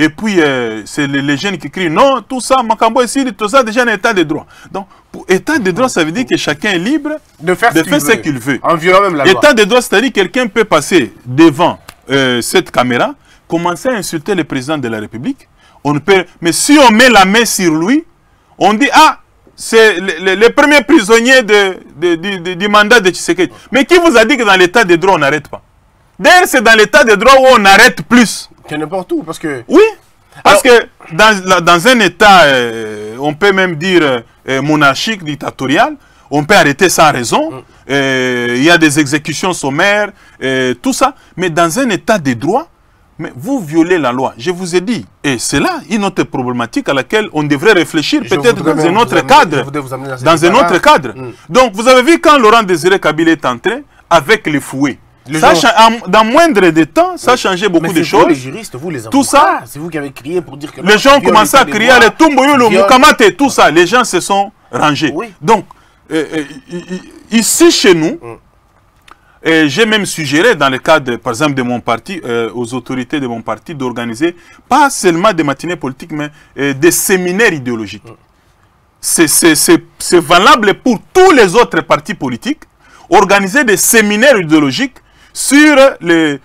Et puis, euh, c'est les, jeunes qui crient, non, tout ça, Makambo ici, tout ça, déjà un état de droit. Donc, pour état de droit, ça veut dire que chacun est libre de faire, ce qu'il veut. même la loi. État de droit, c'est-à-dire que quelqu'un peut passer devant euh, cette caméra, commencer à insulter le président de la République. On peut... Mais si on met la main sur lui, on dit, ah, c'est le, premier prisonnier de, du mandat de Tshisekedi. Mais qui vous a dit que dans l'état de droit, on n'arrête pas D'ailleurs, c'est dans l'état de droit où on arrête plus. Que n'importe où, parce que... Oui, parce que dans, dans, un état, euh, on peut même dire euh, euh, monarchique, dictatorial, on peut arrêter sans raison, mm. il y a des exécutions sommaires, tout ça. Mais dans un état de droit, mais vous violez la loi. Je vous ai dit, et c'est là une autre problématique à laquelle on devrait réfléchir peut-être dans un autre cadre. Dans un autre cadre. Donc vous avez vu quand Laurent Désiré Kabila est entré avec les fouets dans moindre des temps, ça a changé beaucoup de choses. les juristes, vous les tout ça, c'est vous qui avez crié pour dire que les gens ont commencé à crier les le tout ça. Les gens se sont rangés. Donc, euh, euh, ici chez nous, mm. j'ai même suggéré dans le cadre, par exemple, de mon parti, euh, aux autorités de mon parti, d'organiser pas seulement des matinées politiques, mais des séminaires idéologiques. Mm. C'est valable pour tous les autres partis politiques. Organiser des séminaires idéologiques sur les,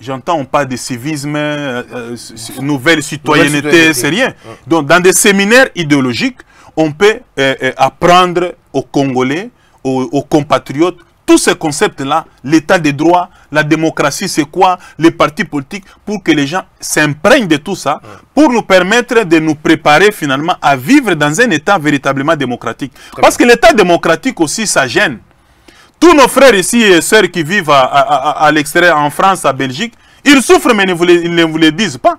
j'entends, on parle de civisme, euh, euh, nouvelle citoyenneté, c'est rien. Donc, dans des séminaires idéologiques, on peut euh, apprendre aux Congolais, aux, compatriotes, tous ces concepts-là, l'état des droits, la démocratie, c'est quoi, les partis politiques, pour que les gens s'imprègnent de tout ça, pour nous permettre de nous préparer finalement à vivre dans un état véritablement démocratique. Parce que l'état démocratique aussi, ça gêne. Tous nos frères ici et sœurs qui vivent à, l'extérieur, en France, à Belgique, ils souffrent mais ne vous ils ne vous le disent pas.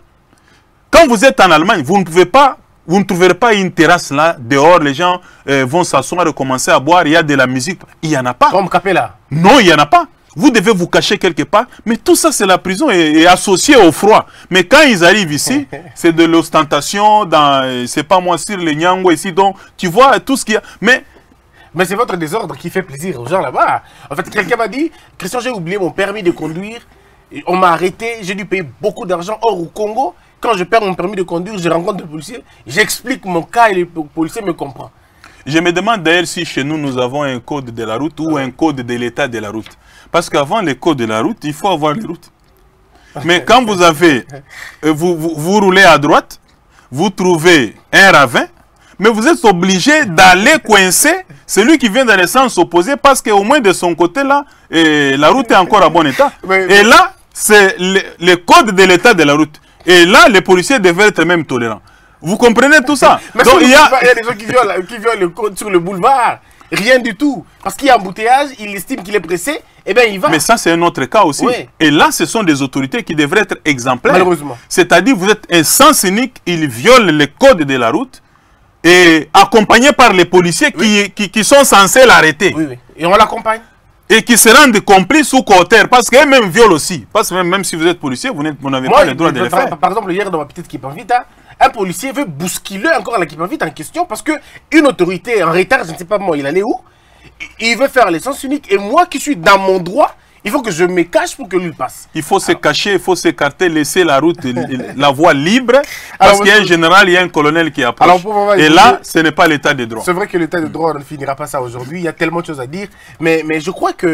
Quand vous êtes en Allemagne, vous ne pouvez pas, vous ne trouverez pas une terrasse là, dehors, les gens euh, vont s'asseoir et commencer à boire, il y a de la musique. Il n'y en a pas. Comme là Non, il n'y en a pas. Vous devez vous cacher quelque part, mais tout ça c'est la prison et, associé au froid. Mais quand ils arrivent ici, c'est de l'ostentation, dans, euh, c'est pas moi sur les Nyango ici, donc tu vois tout ce qu'il y a. Mais mais c'est votre désordre qui fait plaisir aux gens là-bas. En fait, quelqu'un m'a dit, Christian, j'ai oublié mon permis de conduire. On m'a arrêté, j'ai dû payer beaucoup d'argent. Or, au Congo, quand je perds mon permis de conduire, je rencontre le policier. j'explique mon cas et le policier me comprend. Je me demande d'ailleurs si chez nous, nous avons un code de la route ou ah un code de l'état de la route. Parce qu'avant le code de la route, il faut avoir une route. Mais quand vous avez, euh, vous, vous roulez à droite, vous trouvez un ravin, mais vous êtes obligé d'aller coincer celui qui vient dans le sens opposé parce qu'au moins de son côté là, eh, la route est encore en bon état. et là, c'est le, code de l'état de la route. Et là, les policiers devraient être même tolérants. Vous comprenez tout ça il y, a... des gens qui violent, le code sur le boulevard. Rien du tout. Parce qu'il y a embouteillage, il estime qu'il est pressé, et eh bien il va. Mais ça, c'est un autre cas aussi. Et là, ce sont des autorités qui devraient être exemplaires. Malheureusement. C'est-à-dire, vous êtes un sens unique, il viole le code de la route et accompagné par les policiers qui, sont censés l'arrêter. Oui, oui. Et on l'accompagne. Et qui se rendent complices ou coauteurs, parce queux même viol aussi. Parce que même, si vous êtes policier, vous n'avez pas le droit de faire. Par, exemple, hier dans ma petite équipe vita, un policier veut bousculer encore la en en question parce que une autorité en retard, je ne sais pas moi, il allait où, il veut faire l'essence unique. Et moi qui suis dans mon droit, il faut que je me cache pour que lui passe. Il faut se cacher, il faut s'écarter, laisser la route, la voie libre, parce qu'il y a un général, il y a un colonel qui approche. Et là, ce n'est pas l'état de droit. C'est vrai que l'état de droit, ne finira pas ça aujourd'hui. Il y a tellement de choses à dire. Mais, mais je crois que,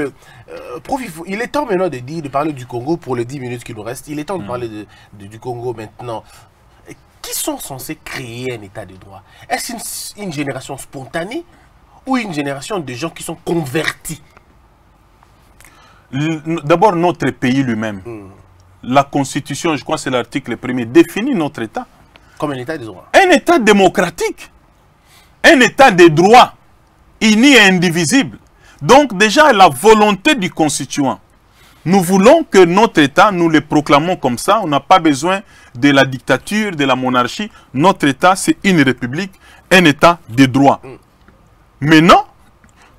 euh, prof, il, est temps maintenant de, dire, de parler du Congo pour les 10 minutes qui nous restent. Il est temps de mm. parler du Congo maintenant qui sont censés créer un état de droit Est-ce une, génération spontanée ou une génération de gens qui sont convertis D'abord, notre pays lui-même. Hmm. La Constitution, je crois que c'est l'article premier, définit notre État. Comme un État de droit. Un État démocratique. Un État des droits, uni et indivisible. Donc déjà, la volonté du constituant. Nous voulons que notre État, nous le proclamons comme ça. On n'a pas besoin de la dictature, de la monarchie. Notre État, c'est une république, un État des droits. Mais hmm. Maintenant,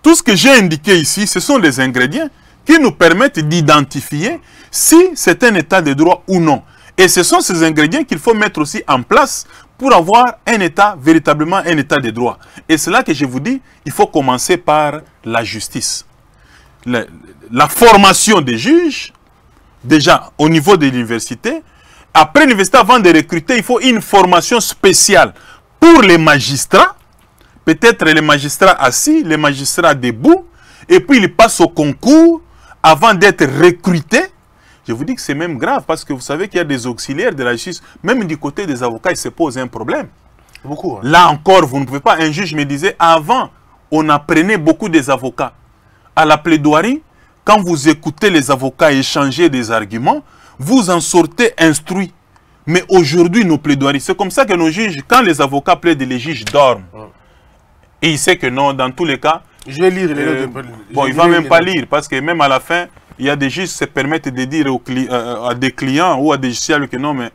tout ce que j'ai indiqué ici, ce sont les ingrédients qui nous permettent d'identifier si c'est un état de droit ou non. Et ce sont ces ingrédients qu'il faut mettre aussi en place pour avoir un état, véritablement un état de droit. Et c'est là que je vous dis, il faut commencer par la justice. La, formation des juges, déjà au niveau de l'université, après l'université, avant de recruter, il faut une formation spéciale pour les magistrats, peut-être les magistrats assis, les magistrats debout, et puis ils passent au concours, avant d'être recruté, je vous dis que c'est même grave parce que vous savez qu'il y a des auxiliaires de la justice, même du côté des avocats, il se pose un problème. Beaucoup. Hein. Là encore, vous ne pouvez pas. Un juge me disait, avant, on apprenait beaucoup des avocats. À la plaidoirie, quand vous écoutez les avocats échanger des arguments, vous en sortez instruit. Mais aujourd'hui, nos plaidoiries, c'est comme ça que nos juges, quand les avocats plaident, les juges dorment. Et il sait que non, dans tous les cas, je vais lire les euh, Bon, il ne va même pas lire parce que même à la fin, il y a des juges qui se permettent de dire aux clients, euh, euh, à des clients ou à des justiciables que non, mais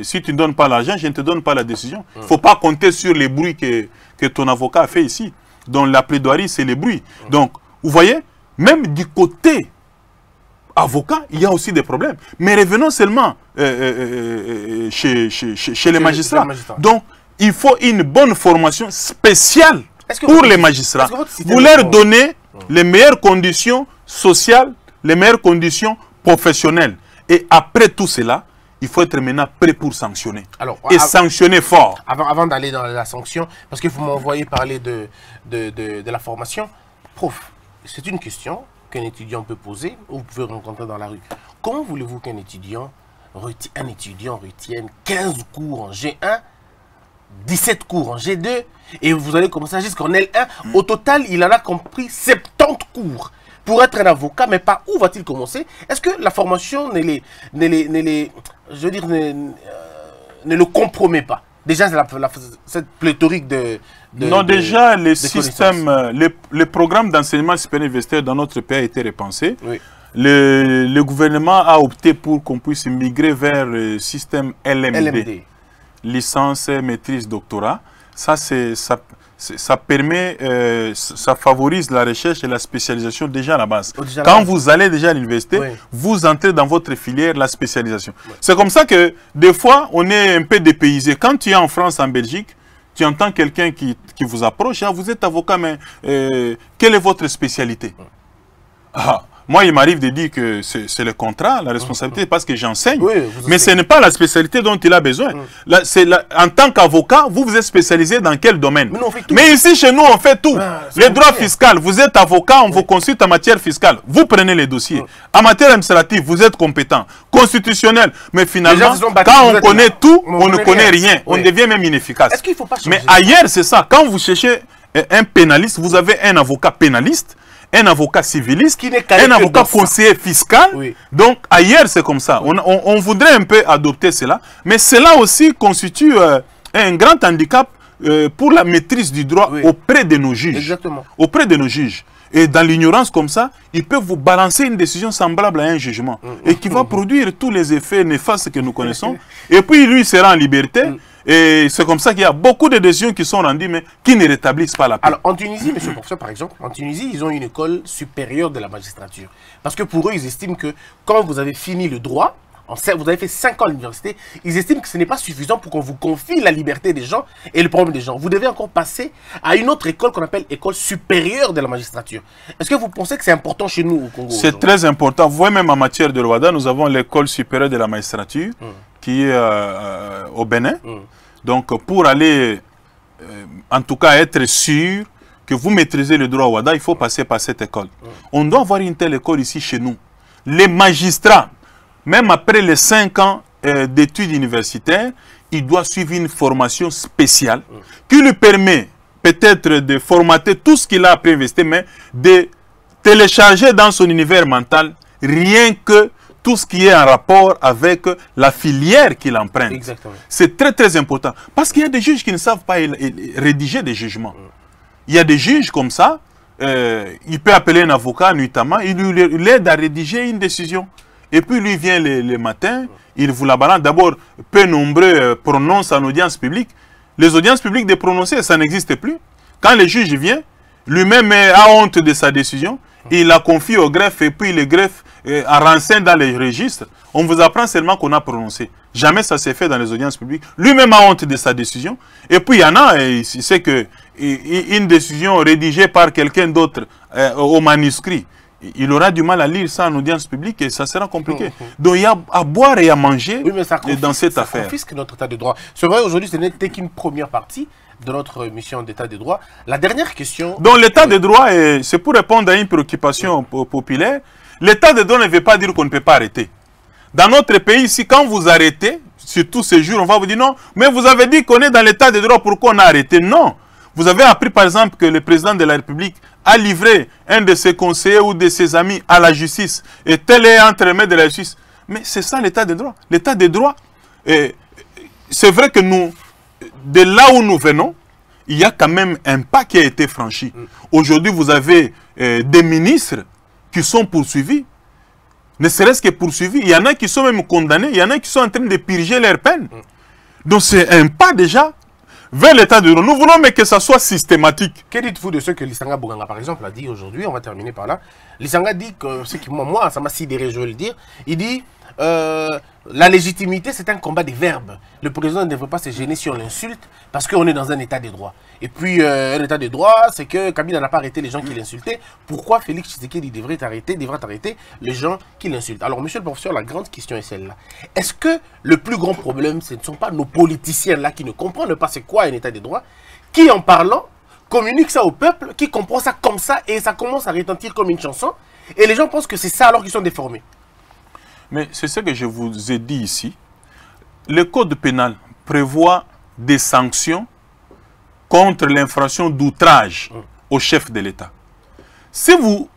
si tu ne donnes pas l'argent, je ne te donne pas la décision. Il ne faut pas compter sur les bruits que, ton avocat a fait ici. Dans la plaidoirie, c'est les bruits. Donc, vous voyez, même du côté avocat, il y a aussi des problèmes. Mais revenons seulement chez, les magistrats. Donc, il faut une bonne formation spéciale pour les magistrats. Vous leur donnez les meilleures conditions sociales, les meilleures conditions professionnelles. Et après tout cela, il faut être maintenant prêt pour sanctionner. et sanctionner fort. Avant, d'aller dans la sanction, parce que vous m'envoyez parler de de, la formation, prof, c'est une question qu'un étudiant peut poser ou vous pouvez rencontrer dans la rue. Comment voulez-vous qu'un étudiant, un étudiant retienne 15 cours en G1 17 cours en G2 et vous allez commencer jusqu'en L1. Au total, il en a compris 70 cours pour être un avocat, mais par où va-t-il commencer Est-ce que la formation ne, les, ne, les, ne les, je dire, euh, ne, le compromet pas Déjà, la, la, cette pléthorique de... non, déjà, le système le les euh, d'enseignement supérieur dans notre pays a été repensé. Le, le, gouvernement a opté pour qu'on puisse migrer vers le système LMD licence, maîtrise, doctorat. Ça, ça, ça permet, euh, ça favorise la recherche et la spécialisation déjà à la base. Oh, Quand vous allez déjà à l'université, vous entrez dans votre filière, la spécialisation. C'est comme ça que, des fois, on est un peu dépaysé. Quand tu es en France, en Belgique, tu entends quelqu'un qui, vous approche, ah, vous êtes avocat, mais euh, quelle est votre spécialité ah, moi, il m'arrive de dire que c'est le contrat, la responsabilité, mmh, mmh. parce que j'enseigne. mais ce n'est pas la spécialité dont il a besoin. Mmh. en tant qu'avocat, vous vous êtes spécialisé dans quel domaine mais, ici, chez nous, on fait tout. Ah, les droits fiscaux, vous êtes avocat, on vous consulte en matière fiscale. Vous prenez les dossiers. En matière administrative, vous êtes compétent. Constitutionnel. Mais finalement, quand on connaît tout, on, ne connaît rien. On devient même inefficace. mais ailleurs, c'est ça. Quand vous cherchez un pénaliste, vous avez un avocat pénaliste un avocat civiliste, qui un avocat conseiller fiscal. Donc ailleurs, c'est comme ça. On, voudrait un peu adopter cela, mais cela aussi constitue euh, un grand handicap euh, pour la maîtrise du droit auprès de nos juges. Auprès de nos juges. Et dans l'ignorance comme ça, ils peuvent vous balancer une décision semblable à un jugement mm, et qui mm, va mm, produire tous les effets néfastes que nous connaissons. et puis lui sera en liberté. Et c'est comme ça qu'il y a beaucoup de décisions qui sont rendues, mais qui ne rétablissent pas la paix. Alors, en Tunisie, monsieur le professeur, par exemple, en Tunisie, ils ont une école supérieure de la magistrature. Parce que pour eux, ils estiment que quand vous avez fini le droit, vous avez fait 5 ans à l'université, ils estiment que ce n'est pas suffisant pour qu'on vous confie la liberté des gens et le problème des gens. Vous devez encore passer à une autre école qu'on appelle école supérieure de la magistrature. Est-ce que vous pensez que c'est important chez nous au Congo C'est très important. Vous voyez, même en matière de Rwanda, nous avons l'école supérieure de la magistrature. Hum qui est euh, euh, au Bénin. Mm. Donc, pour aller, euh, en tout cas, être sûr que vous maîtrisez le droit WADA, il faut passer par cette école. Mm. On doit avoir une telle école ici chez nous. Les magistrats, même après les 5 ans d'études universitaires, ils doivent suivre une formation spéciale mm. qui lui permet peut-être de formater tout ce qu'il a appris mais de télécharger dans son univers mental rien que tout ce qui est en rapport avec la filière qu'il emprunte. C'est très très important. Parce qu'il y a des juges qui ne savent pas rédiger des jugements. Il y a des juges comme ça, euh, il peut appeler un avocat notamment, il l'aide à rédiger une décision. Et puis lui vient le, matin, il vous la balance. D'abord, peu nombreux euh, prononcent en audience publique. Les audiences publiques des prononcer, ça n'existe plus. Quand le juge vient, lui-même a honte de sa décision. Il la confie au greffe et puis le greffe euh, a renseigné dans les registres. On vous apprend seulement qu'on a prononcé. Jamais ça s'est fait dans les audiences publiques. Lui-même a honte de sa décision. Et puis il y en a, euh, il sait que une décision rédigée par quelqu'un d'autre euh, au manuscrit, il aura du mal à lire ça en audience publique et ça sera compliqué. Mhm. Donc il y a à boire et à manger dans cette ça affaire. confisque notre état de droit. C'est vrai, aujourd'hui, ce n'était qu'une première partie de notre mission d'état de droit. La dernière question... Dans l'état de droit, c'est pour répondre à une préoccupation populaire. L'état de droit ne veut pas dire qu'on ne peut pas arrêter. Dans notre pays, si quand vous arrêtez, sur tous ces jours, on va vous dire non, mais vous avez dit qu'on est dans l'état de droit, pourquoi on a arrêté Non vous avez appris par exemple que le président de la République a livré un de ses conseillers ou de ses amis à la justice et tel est entre de la justice. Mais c'est ça l'état de droit. L'état de droits, c'est vrai que nous, de là où nous venons, il y a quand même un pas qui a été franchi. Mm. Aujourd'hui, vous avez euh, des ministres qui sont poursuivis, ne serait-ce que poursuivis. Il y en a qui sont même condamnés, il y en a qui sont en train de purger leur peine. Mm. Donc c'est un pas déjà vers l'état de droit. Nous voulons mais que ça soit systématique. Que dites-vous de ce que Lissanga Bouganga, par exemple, a dit aujourd'hui On va terminer par là. L'Isanga dit que, ce qui, moi, ça m'a sidéré, je vais le dire. Il dit euh, la légitimité, c'est un combat des verbes. Le président ne devrait pas se gêner si on l'insulte parce qu'on est dans un état de droit. Et puis, euh, un état de droit, c'est que Kabila n'a pas arrêté les gens qui l'insultaient. Pourquoi Félix Tshisekedi devrait arrêter, devrait arrêter les gens qui l'insultent Alors, monsieur le professeur, la grande question est celle-là. Est-ce que le plus grand problème, ce ne sont pas nos politiciens-là qui ne comprennent pas c'est quoi un état de droit, qui en parlant communique ça au peuple, qui comprend ça comme ça et ça commence à retentir comme une chanson et les gens pensent que c'est ça alors qu'ils sont déformés. Mais c'est ce que je vous ai dit ici. Le code pénal prévoit des sanctions contre l'infraction d'outrage au chef de l'État. Si vous,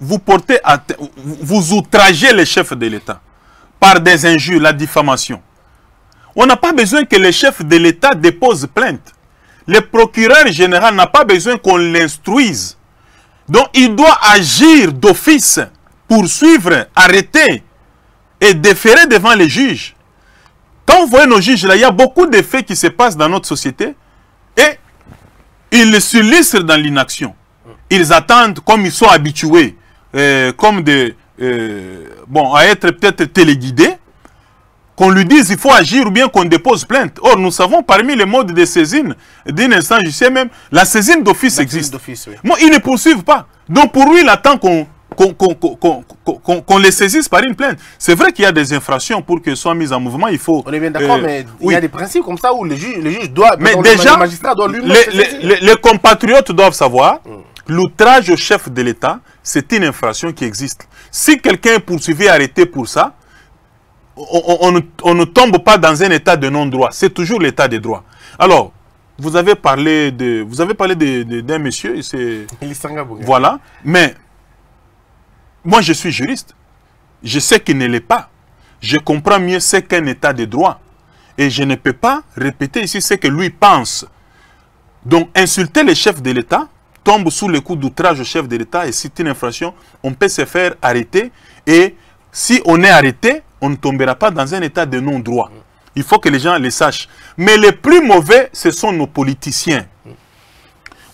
vous, portez à, vous outragez le chef de l'État par des injures, la diffamation, on n'a pas besoin que le chef de l'État dépose plainte. Le procureur général n'a pas besoin qu'on l'instruise. Donc il doit agir d'office, poursuivre, arrêter et déférer devant les juges. Quand vous voyez nos juges, là, il y a beaucoup de faits qui se passent dans notre société et ils s'illustrent dans l'inaction. Ils attendent, comme ils sont habitués, euh, comme euh, à être peut-être téléguidés, qu'on lui dise qu'il faut agir ou bien qu'on dépose plainte. Or, nous savons parmi les modes de saisine d'une je sais même, la saisine d'office existe. Mais ils ne poursuivent pas. Donc, pour lui, il attend qu'on qu'on les saisisse par une plainte. C'est vrai qu'il y a des infractions pour qu'elles soient mises en mouvement, il faut... On est bien d'accord, euh, mais il y a des principes comme ça où le juge, doit... Mais déjà, les, compatriotes doivent savoir, que mm. l'outrage au chef de l'État, c'est une infraction qui existe. Si quelqu'un est poursuivi et arrêté pour ça, on, ne tombe pas dans un état de non-droit. C'est toujours l'état des droits. Alors, vous avez parlé de, vous avez parlé d'un monsieur, c'est voilà. Mais moi, je suis juriste. Je sais qu'il ne l'est pas. Je comprends mieux ce qu'un état de droit. Et je ne peux pas répéter ici ce que lui pense. Donc, insulter le chef de l'État tombe sous le coup d'outrage au chef de l'État et c'est une infraction, on peut se faire arrêter. Et si on est arrêté, on ne tombera pas dans un état de non-droit. Il faut que les gens le sachent. Mais les plus mauvais, ce sont nos politiciens.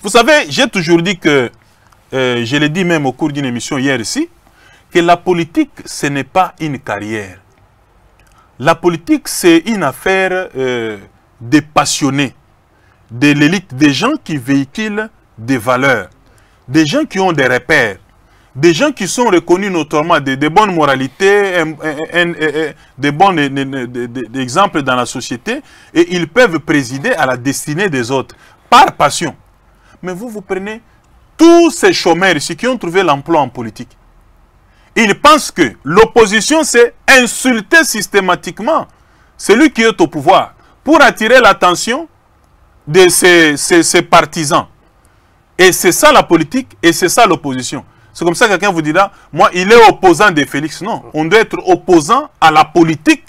Vous savez, j'ai toujours dit que euh, je l'ai dit même au cours d'une émission hier ici, que la politique, ce n'est pas une carrière. La politique, c'est une affaire euh, des passionnés, de l'élite, des gens qui véhiculent des valeurs, des gens qui ont des repères, des gens qui sont reconnus notamment de, de bonnes moralités, de bons exemples dans la société, et ils peuvent présider à la destinée des autres par passion. Mais vous, vous prenez tous ces chômeurs ici qui ont trouvé l'emploi en politique, ils pensent que l'opposition, c'est insulter systématiquement celui qui est au pouvoir pour attirer l'attention de ses, partisans. Et c'est ça la politique et c'est ça l'opposition. C'est comme ça que quelqu'un vous dira, moi, il est opposant de Félix. Non, on doit être opposant à la politique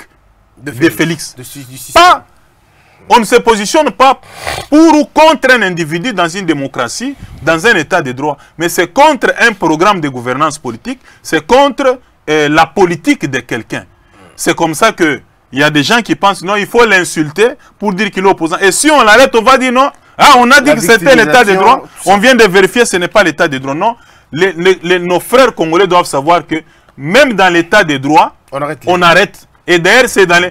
de, Félix. Pas on ne se positionne pas pour ou contre un individu dans une démocratie, dans un état de droit, mais c'est contre un programme de gouvernance politique, c'est contre euh, la politique de quelqu'un. C'est comme ça que il y a des gens qui pensent non, il faut l'insulter pour dire qu'il est opposant. Et si on l'arrête, on va dire non. Ah, on a dit que c'était l'état de droit. On vient de vérifier, ce n'est pas l'état de droit. Non, nos frères congolais doivent savoir que même dans l'état de droit, on arrête. Et d'ailleurs, c'est dans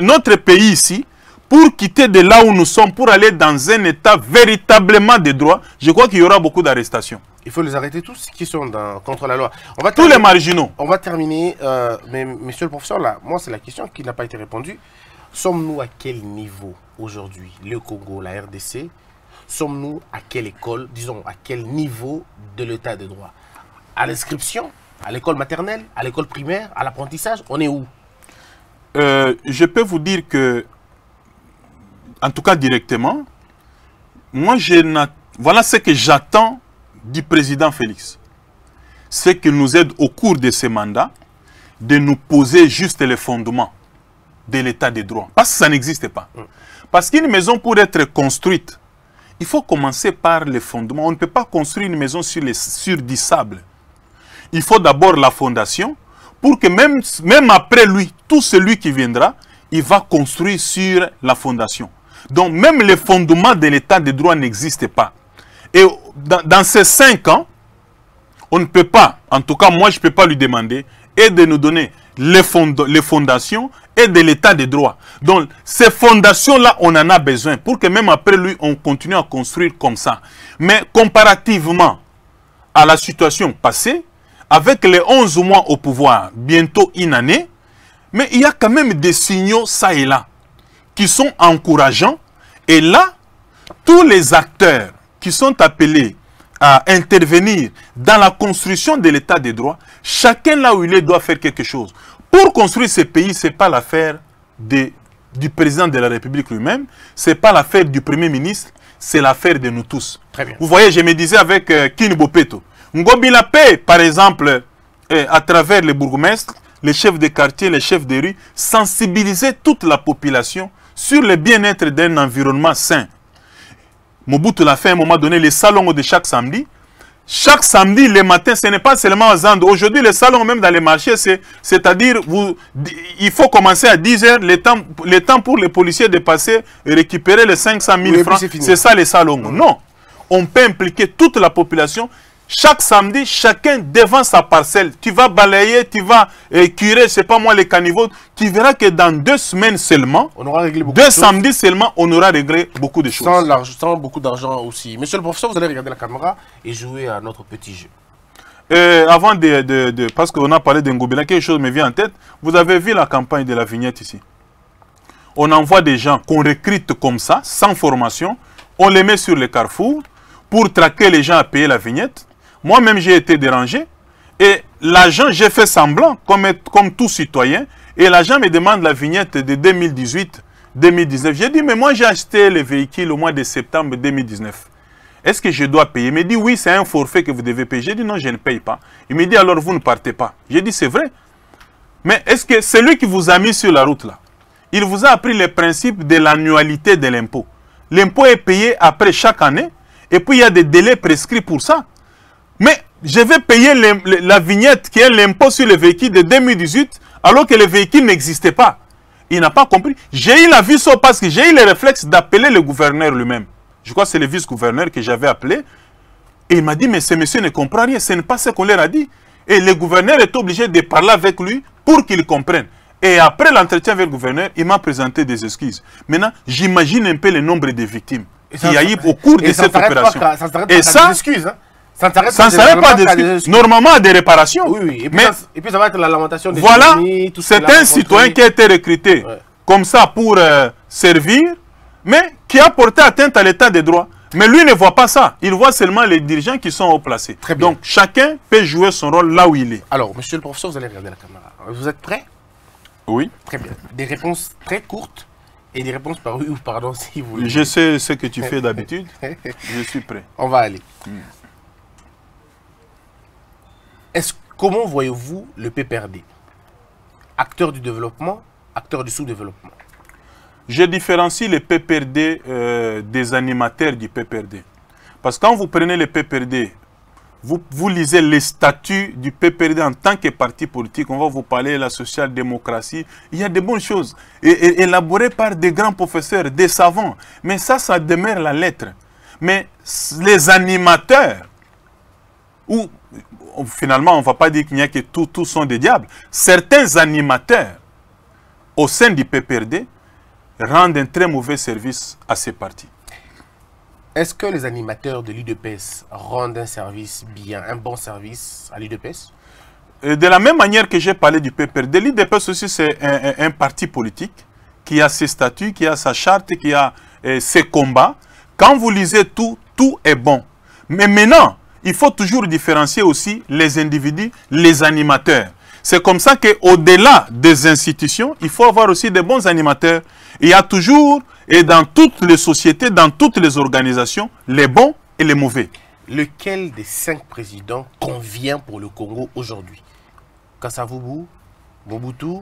notre pays ici, pour quitter de là où nous sommes, pour aller dans un état véritablement de droit, je crois qu'il y aura beaucoup d'arrestations. Il faut les arrêter tous qui sont contre la loi. tous les marginaux. On va terminer, euh, mais monsieur le professeur, là, moi c'est la question qui n'a pas été répondue. Sommes-nous à quel niveau aujourd'hui, le Congo, la RDC Sommes-nous à quelle école, disons, à quel niveau de l'état de droit À l'inscription À l'école maternelle À l'école primaire À l'apprentissage On est où euh, Je peux vous dire que en tout cas directement, moi, voilà ce que j'attends du président Félix. C'est qu'il nous aide au cours de ce mandat de nous poser juste les fondements de l'état des droits. Parce que ça n'existe pas. Mm. Parce qu'une maison, pour être construite, il faut commencer par les fondements. On ne peut pas construire une maison sur, les, du sable. Il faut d'abord la fondation pour que même, même après lui, tout celui qui viendra, il va construire sur la fondation. Donc même les fondements de l'état de droit n'existent pas. Et dans, ces cinq ans, on ne peut pas, en tout cas moi je ne peux pas lui demander, et de nous donner les, les fondations et de l'état de droit. Donc ces fondations-là, on en a besoin pour que même après lui, on continue à construire comme ça. Mais comparativement à la situation passée, avec les 11 mois au pouvoir, bientôt une année, mais il y a quand même des signaux ça et là qui sont encourageants. Et là, tous les acteurs qui sont appelés à intervenir dans la construction de l'état des droits, chacun là où il est doit faire quelque chose. Pour construire ce pays, ce n'est pas l'affaire du président de la République lui-même, c'est n'est pas l'affaire du Premier ministre, c'est l'affaire de nous tous. Vous voyez, je me disais avec euh, Kinbopeto, Ngobi paix par exemple, euh, à travers les bourgmestres, les chefs de quartier, les chefs de rue, sensibiliser toute la population sur le bien-être d'un environnement sain. Mobutu l'a fait à un moment donné, les salons de chaque samedi. Chaque samedi, le matin, ce n'est pas seulement à Zand. Aujourd'hui, les salons, même dans les marchés, c'est-à-dire, il faut commencer à 10 h le temps, temps pour les policiers de passer et récupérer les 500 000 francs. C'est ça les salons. Mmh. Non, on peut impliquer toute la population chaque samedi, chacun devant sa parcelle. Tu vas balayer, tu vas euh, curer, c'est pas moi, les caniveaux. Tu verras que dans deux semaines seulement, on aura deux samedis seulement, on aura réglé beaucoup de choses. Sans, beaucoup d'argent aussi. Monsieur le professeur, vous allez regarder la caméra et jouer à notre petit jeu. Euh, avant de, Parce qu'on a parlé d'un gobelet, quelque chose me vient en tête. Vous avez vu la campagne de la vignette ici. On envoie des gens qu'on recrute comme ça, sans formation. On les met sur les carrefours pour traquer les gens à payer la vignette. Moi-même, j'ai été dérangé. Et l'agent, j'ai fait semblant, comme, comme tout citoyen. Et l'agent me demande la vignette de 2018, 2019. J'ai dit, mais moi, j'ai acheté le véhicule au mois de septembre 2019. Est-ce que je dois payer Il me dit, oui, c'est un forfait que vous devez payer. J'ai dit, non, je ne paye pas. Il me dit, alors vous ne partez pas. J'ai dit, c'est vrai. Mais est-ce que c'est lui qui vous a mis sur la route là, il vous a appris le principe de l'annualité de l'impôt. L'impôt est payé après chaque année et puis il y a des délais prescrits pour ça. Mais je vais payer la vignette qui est l'impôt sur les véhicules de 2018 alors que les véhicules n'existaient pas. Il n'a pas compris. J'ai eu la viso parce que j'ai eu le réflexe d'appeler le gouverneur lui-même. Je crois que c'est le vice-gouverneur que j'avais appelé. Et il m'a dit, mais ce monsieur ne comprend rien. Ce n'est pas ce qu'on leur a dit. Et le gouverneur est obligé de parler avec lui pour qu'il comprenne. Et après l'entretien avec le gouverneur, il m'a présenté des excuses. Maintenant, j'imagine un peu le nombre de victimes qu'il y a eu au cours de cette opération. et ça, excuses, hein. Ça ne s'arrête pas, de... Normalement, des réparations. Oui, oui. Et puis, mais, ça, va être la lamentation des Voilà, c'est un citoyen qui a été recruté comme ça pour euh, servir, mais qui a porté atteinte à l'état des droits. Mais lui ne voit pas ça. Il voit seulement les dirigeants qui sont au placés. Donc, chacun peut jouer son rôle là où il est. Alors, monsieur le professeur, vous allez regarder la caméra. Vous êtes prêt Oui. Très bien. Des réponses très courtes et des réponses par oui ou pardon si vous voulez. Je sais ce que tu fais d'habitude. Je suis prêt. On va aller. Hmm comment voyez-vous le PPRD Acteur du développement, acteur du sous-développement Je différencie le PPRD euh, des animateurs du PPRD. Parce que quand vous prenez le PPRD, vous, vous, lisez les statuts du PPRD en tant que parti politique, on va vous parler de la social-démocratie, il y a des bonnes choses, et, élaborées par des grands professeurs, des savants. Mais ça, ça demeure la lettre. Mais les animateurs, ou finalement, on ne va pas dire qu'il n'y a que tout, tout sont des diables. Certains animateurs au sein du PPRD rendent un très mauvais service à ces partis. Est-ce que les animateurs de l'UDPS rendent un service bien, un bon service à l'UDPS euh, De la même manière que j'ai parlé du PPRD, l'UDPS aussi c'est un, parti politique qui a ses statuts, qui a sa charte, qui a euh, ses combats. Quand vous lisez tout, tout est bon. Mais maintenant, il faut toujours différencier aussi les individus, les animateurs. C'est comme ça qu'au-delà des institutions, il faut avoir aussi des bons animateurs. Il y a toujours, et dans toutes les sociétés, dans toutes les organisations, les bons et les mauvais. Lequel des cinq présidents convient pour le Congo aujourd'hui Kassavubu, Mobutu,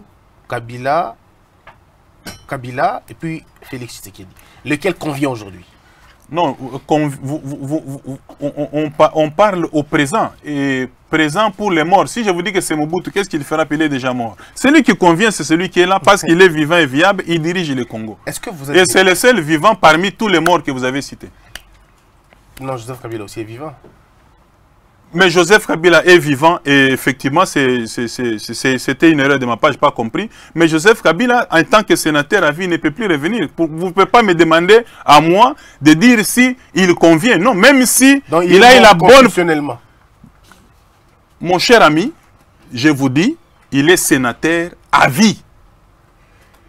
Kabila, Kabila et puis Félix Tshisekedi. Lequel convient aujourd'hui non, on, parle au présent, et présent pour les morts. Si je vous dis que c'est Mobutu, qu'est-ce qu'il fera appeler déjà mort Celui qui convient, c'est celui qui est là, parce qu'il est vivant et viable, il dirige le Congo. Est-ce que vous Et c'est le seul vivant parmi tous les morts que vous avez cités. Non, Joseph Kabila aussi est vivant mais Joseph Kabila est vivant et effectivement, c'était une erreur de ma part, je n'ai pas compris. Mais Joseph Kabila, en tant que sénateur à vie, ne peut plus revenir. Vous ne pouvez pas me demander à moi de dire si il convient. Non, même si il, il a la bonne... Mon cher ami, je vous dis, il est sénateur à vie.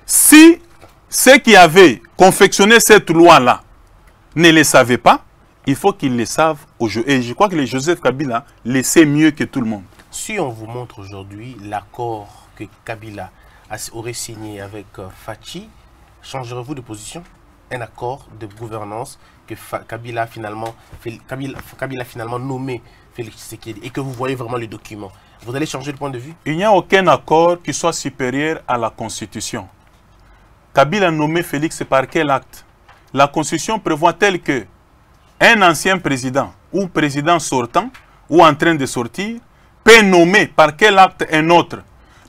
Si ceux qui avaient confectionné cette loi-là ne le savaient pas, il faut qu'ils le savent aujourd'hui. Et je crois que le Joseph Kabila le sait mieux que tout le monde. Si on vous montre aujourd'hui l'accord que Kabila aurait signé avec euh, Fachi, changerez-vous de position Un accord de gouvernance que Kabila, finalement, finalement nommé Félix Tshisekedi et que vous voyez vraiment le document, vous allez changer de point de vue Il n'y a aucun accord qui soit supérieur à la Constitution. Kabila a nommé Félix par quel acte La Constitution prévoit telle que un ancien président ou président sortant ou en train de sortir peut nommer par quel acte un autre.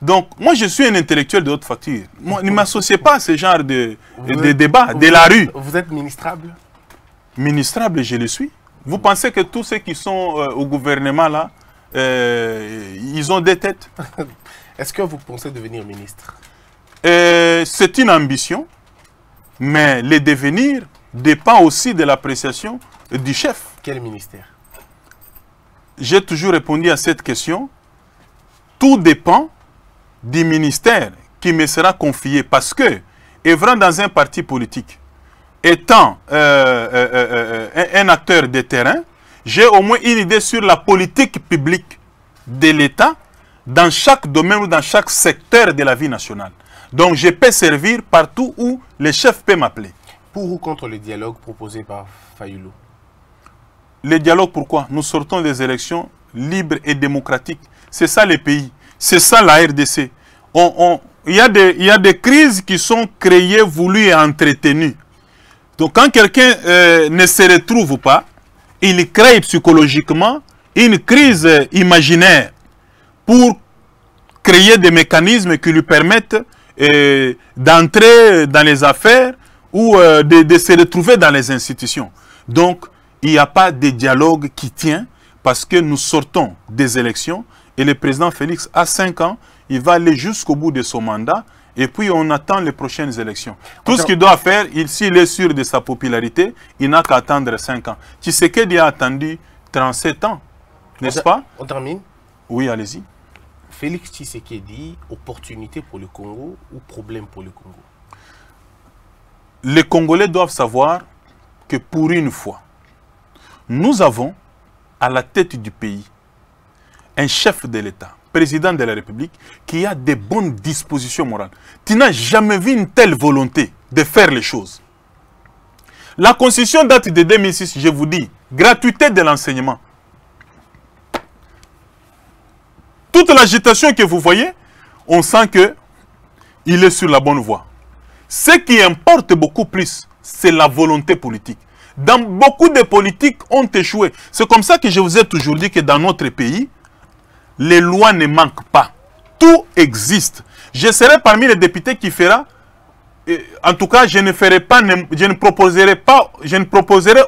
Donc, moi, je suis un intellectuel de haute facture. Moi, ne m'associez pas à ce genre de, débat, de la rue. Vous êtes ministrable Ministrable, je le suis. Vous pensez que tous ceux qui sont euh, au gouvernement, là, euh, ils ont des têtes Est-ce que vous pensez devenir ministre euh, C'est une ambition, mais le devenir dépend aussi de l'appréciation du chef. Quel ministère J'ai toujours répondu à cette question. Tout dépend du ministère qui me sera confié parce que, œuvrant dans un parti politique, étant euh, euh, euh, un, acteur de terrain, j'ai au moins une idée sur la politique publique de l'État dans chaque domaine ou dans chaque secteur de la vie nationale. Donc je peux servir partout où le chef peut m'appeler. Pour ou contre le dialogue proposé par Fayoulou le dialogue, pourquoi Nous sortons des élections libres et démocratiques. C'est ça les pays. C'est ça la RDC. il, y a des, crises qui sont créées, voulues et entretenues. Donc quand quelqu'un euh, ne se retrouve pas, il crée psychologiquement une crise euh, imaginaire pour créer des mécanismes qui lui permettent euh, d'entrer dans les affaires ou de, de, se retrouver dans les institutions. Donc, il n'y a pas de dialogue qui tient parce que nous sortons des élections et le président Félix a 5 ans, il va aller jusqu'au bout de son mandat et puis on attend les prochaines élections. Tout ce qu'il doit faire, s'il est sûr de sa popularité, il n'a qu'à attendre 5 ans. Tshisekedi a attendu 37 ans, n'est-ce pas On termine Oui, allez-y. Félix Tshisekedi, opportunité pour le Congo ou problème pour le Congo Les Congolais doivent savoir que pour une fois, nous avons à la tête du pays un chef de l'État, président de la République, qui a des bonnes dispositions morales. Tu n'as jamais vu une telle volonté de faire les choses. La Constitution date de 2006, je vous dis, gratuité de l'enseignement. Toute l'agitation que vous voyez, on sent que il est sur la bonne voie. Ce qui importe beaucoup plus, c'est la volonté politique dans beaucoup de politiques ont échoué. C'est comme ça que je vous ai toujours dit que dans notre pays, les lois ne manquent pas. Tout existe. Je serai parmi les députés qui fera euh, en tout cas, je ne ferai pas, je ne proposerai pas, je ne proposerai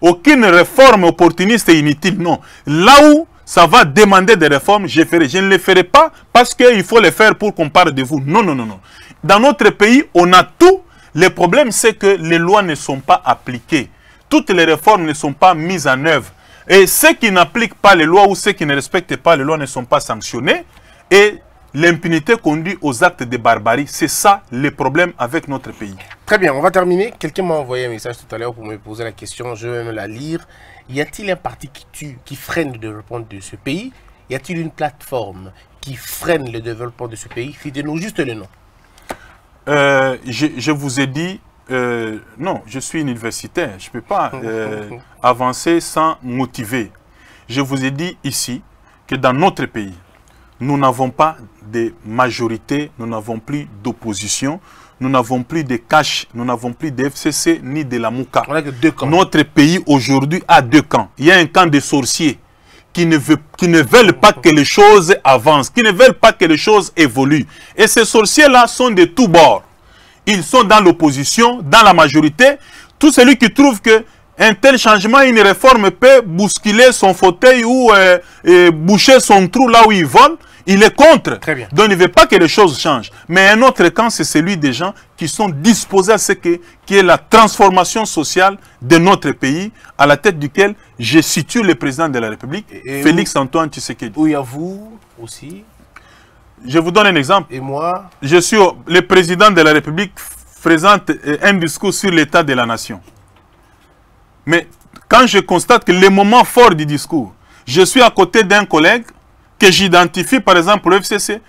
aucune réforme opportuniste et inutile. Non. Là où ça va demander des réformes, je ferai. Je ne les ferai pas parce qu'il faut les faire pour qu'on parle de vous. Non, non, non, non. Dans notre pays, on a tout. Le problème, c'est que les lois ne sont pas appliquées toutes les réformes ne sont pas mises en œuvre. Et ceux qui n'appliquent pas les lois ou ceux qui ne respectent pas les lois ne sont pas sanctionnés. Et l'impunité conduit aux actes de barbarie. C'est ça le problème avec notre pays. Très bien, on va terminer. Quelqu'un m'a envoyé un message tout à l'heure pour me poser la question. Je vais me la lire. Y a-t-il un parti qui qui freine le développement de ce pays Y a-t-il une plateforme qui freine le développement de ce pays fidez nous juste le nom. Euh, je vous ai dit, euh, non, je suis universitaire, je ne peux pas ah, euh, avancer sans motiver. Je vous ai dit ici que dans notre pays, nous n'avons pas de majorité, nous n'avons plus d'opposition, nous n'avons plus de cash, nous n'avons plus de FCC ni de la Mouka. Notre pays aujourd'hui a deux camps. Il y a un camp de sorciers qui ne, veut, qui ne veulent pas que les choses avancent, qui ne veulent pas que les choses évoluent. Et ces sorciers-là sont de tous bords ils sont dans l'opposition, dans la majorité. Tout celui qui trouve que un tel changement, une réforme peut bousculer son fauteuil ou euh, boucher son trou là où il vole, il est contre. Très bien. Donc il ne veut pas que les choses changent. Mais un autre camp, c'est celui des gens qui sont disposés à ce que, qui est la transformation sociale de notre pays, à la tête duquel je situe le président de la République, Félix Antoine Tshisekedi. Oui, à vous aussi je vous donne un exemple. Et moi Je suis le président de la République présente euh, un discours sur l'état de la nation. Mais quand je constate que le moment fort du discours, je suis à côté d'un collègue que j'identifie par exemple le FCC.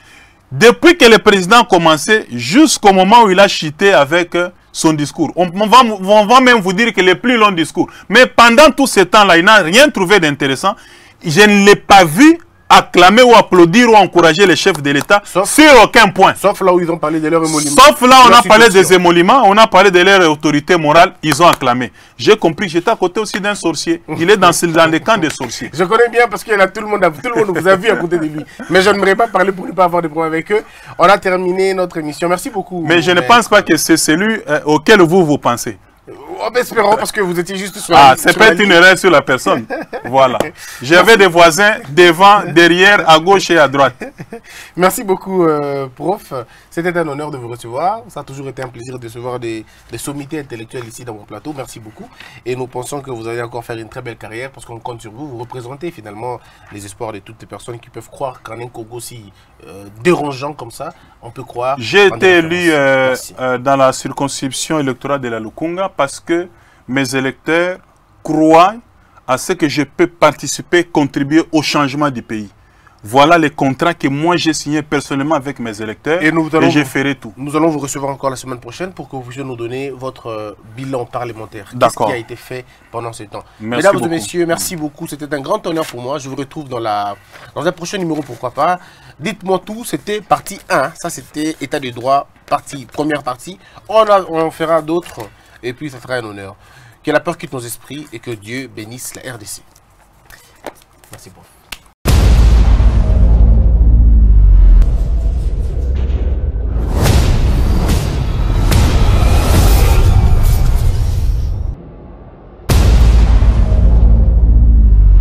Depuis que le président a commencé, jusqu'au moment où il a chité avec euh, son discours. On, va, même vous dire que le plus long discours. Mais pendant tout ce temps-là, il n'a rien trouvé d'intéressant. Je ne l'ai pas vu acclamer ou applaudir ou encourager les chefs de l'État sur aucun point. Sauf là où ils ont parlé de leur émoliment. Sauf là, on a parlé des émoluments, on a parlé de leur autorité morale, ils ont acclamé. J'ai compris, j'étais à côté aussi d'un sorcier. Il est dans, dans les camps des sorciers. Je connais bien parce qu'il a tout le monde, tout le monde vous a vu à côté de lui. Mais je ne n'aimerais pas parler pour ne pas avoir de problème avec eux. On a terminé notre émission. Merci beaucoup. Mais je ne pense pas que c'est celui euh, auquel vous vous pensez. Oh, en espérant, parce que vous étiez juste sur Ah, c'est pas une erreur sur la personne. voilà. J'avais des voisins devant, derrière, à gauche et à droite. Merci beaucoup, euh, prof. C'était un honneur de vous recevoir. Ça a toujours été un plaisir de recevoir des, des sommités intellectuelles ici dans mon plateau. Merci beaucoup. Et nous pensons que vous allez encore faire une très belle carrière parce qu'on compte sur vous. Vous représentez finalement les espoirs de toutes les personnes qui peuvent croire qu'en un Congo si euh, dérangeant comme ça, on peut croire. J'ai été élu euh, dans la circonscription électorale de la Lukunga parce que que mes électeurs croient à ce que je peux participer, contribuer au changement du pays. Voilà les contrats que moi j'ai signés personnellement avec mes électeurs et, nous allons je ferai tout. Nous allons vous recevoir encore la semaine prochaine pour que vous puissiez nous donner votre euh, bilan parlementaire. D'accord. ce qui a été fait pendant ce temps. Mesdames et messieurs, merci beaucoup. C'était un grand honneur pour moi. Je vous retrouve dans, la, dans un prochain numéro, pourquoi pas. Dites-moi tout, c'était partie 1. Ça, c'était état de droit, partie, première partie. on en fera d'autres. Et puis, ça fera un honneur. Que la peur quitte nos esprits et que Dieu bénisse la RDC. Merci beaucoup.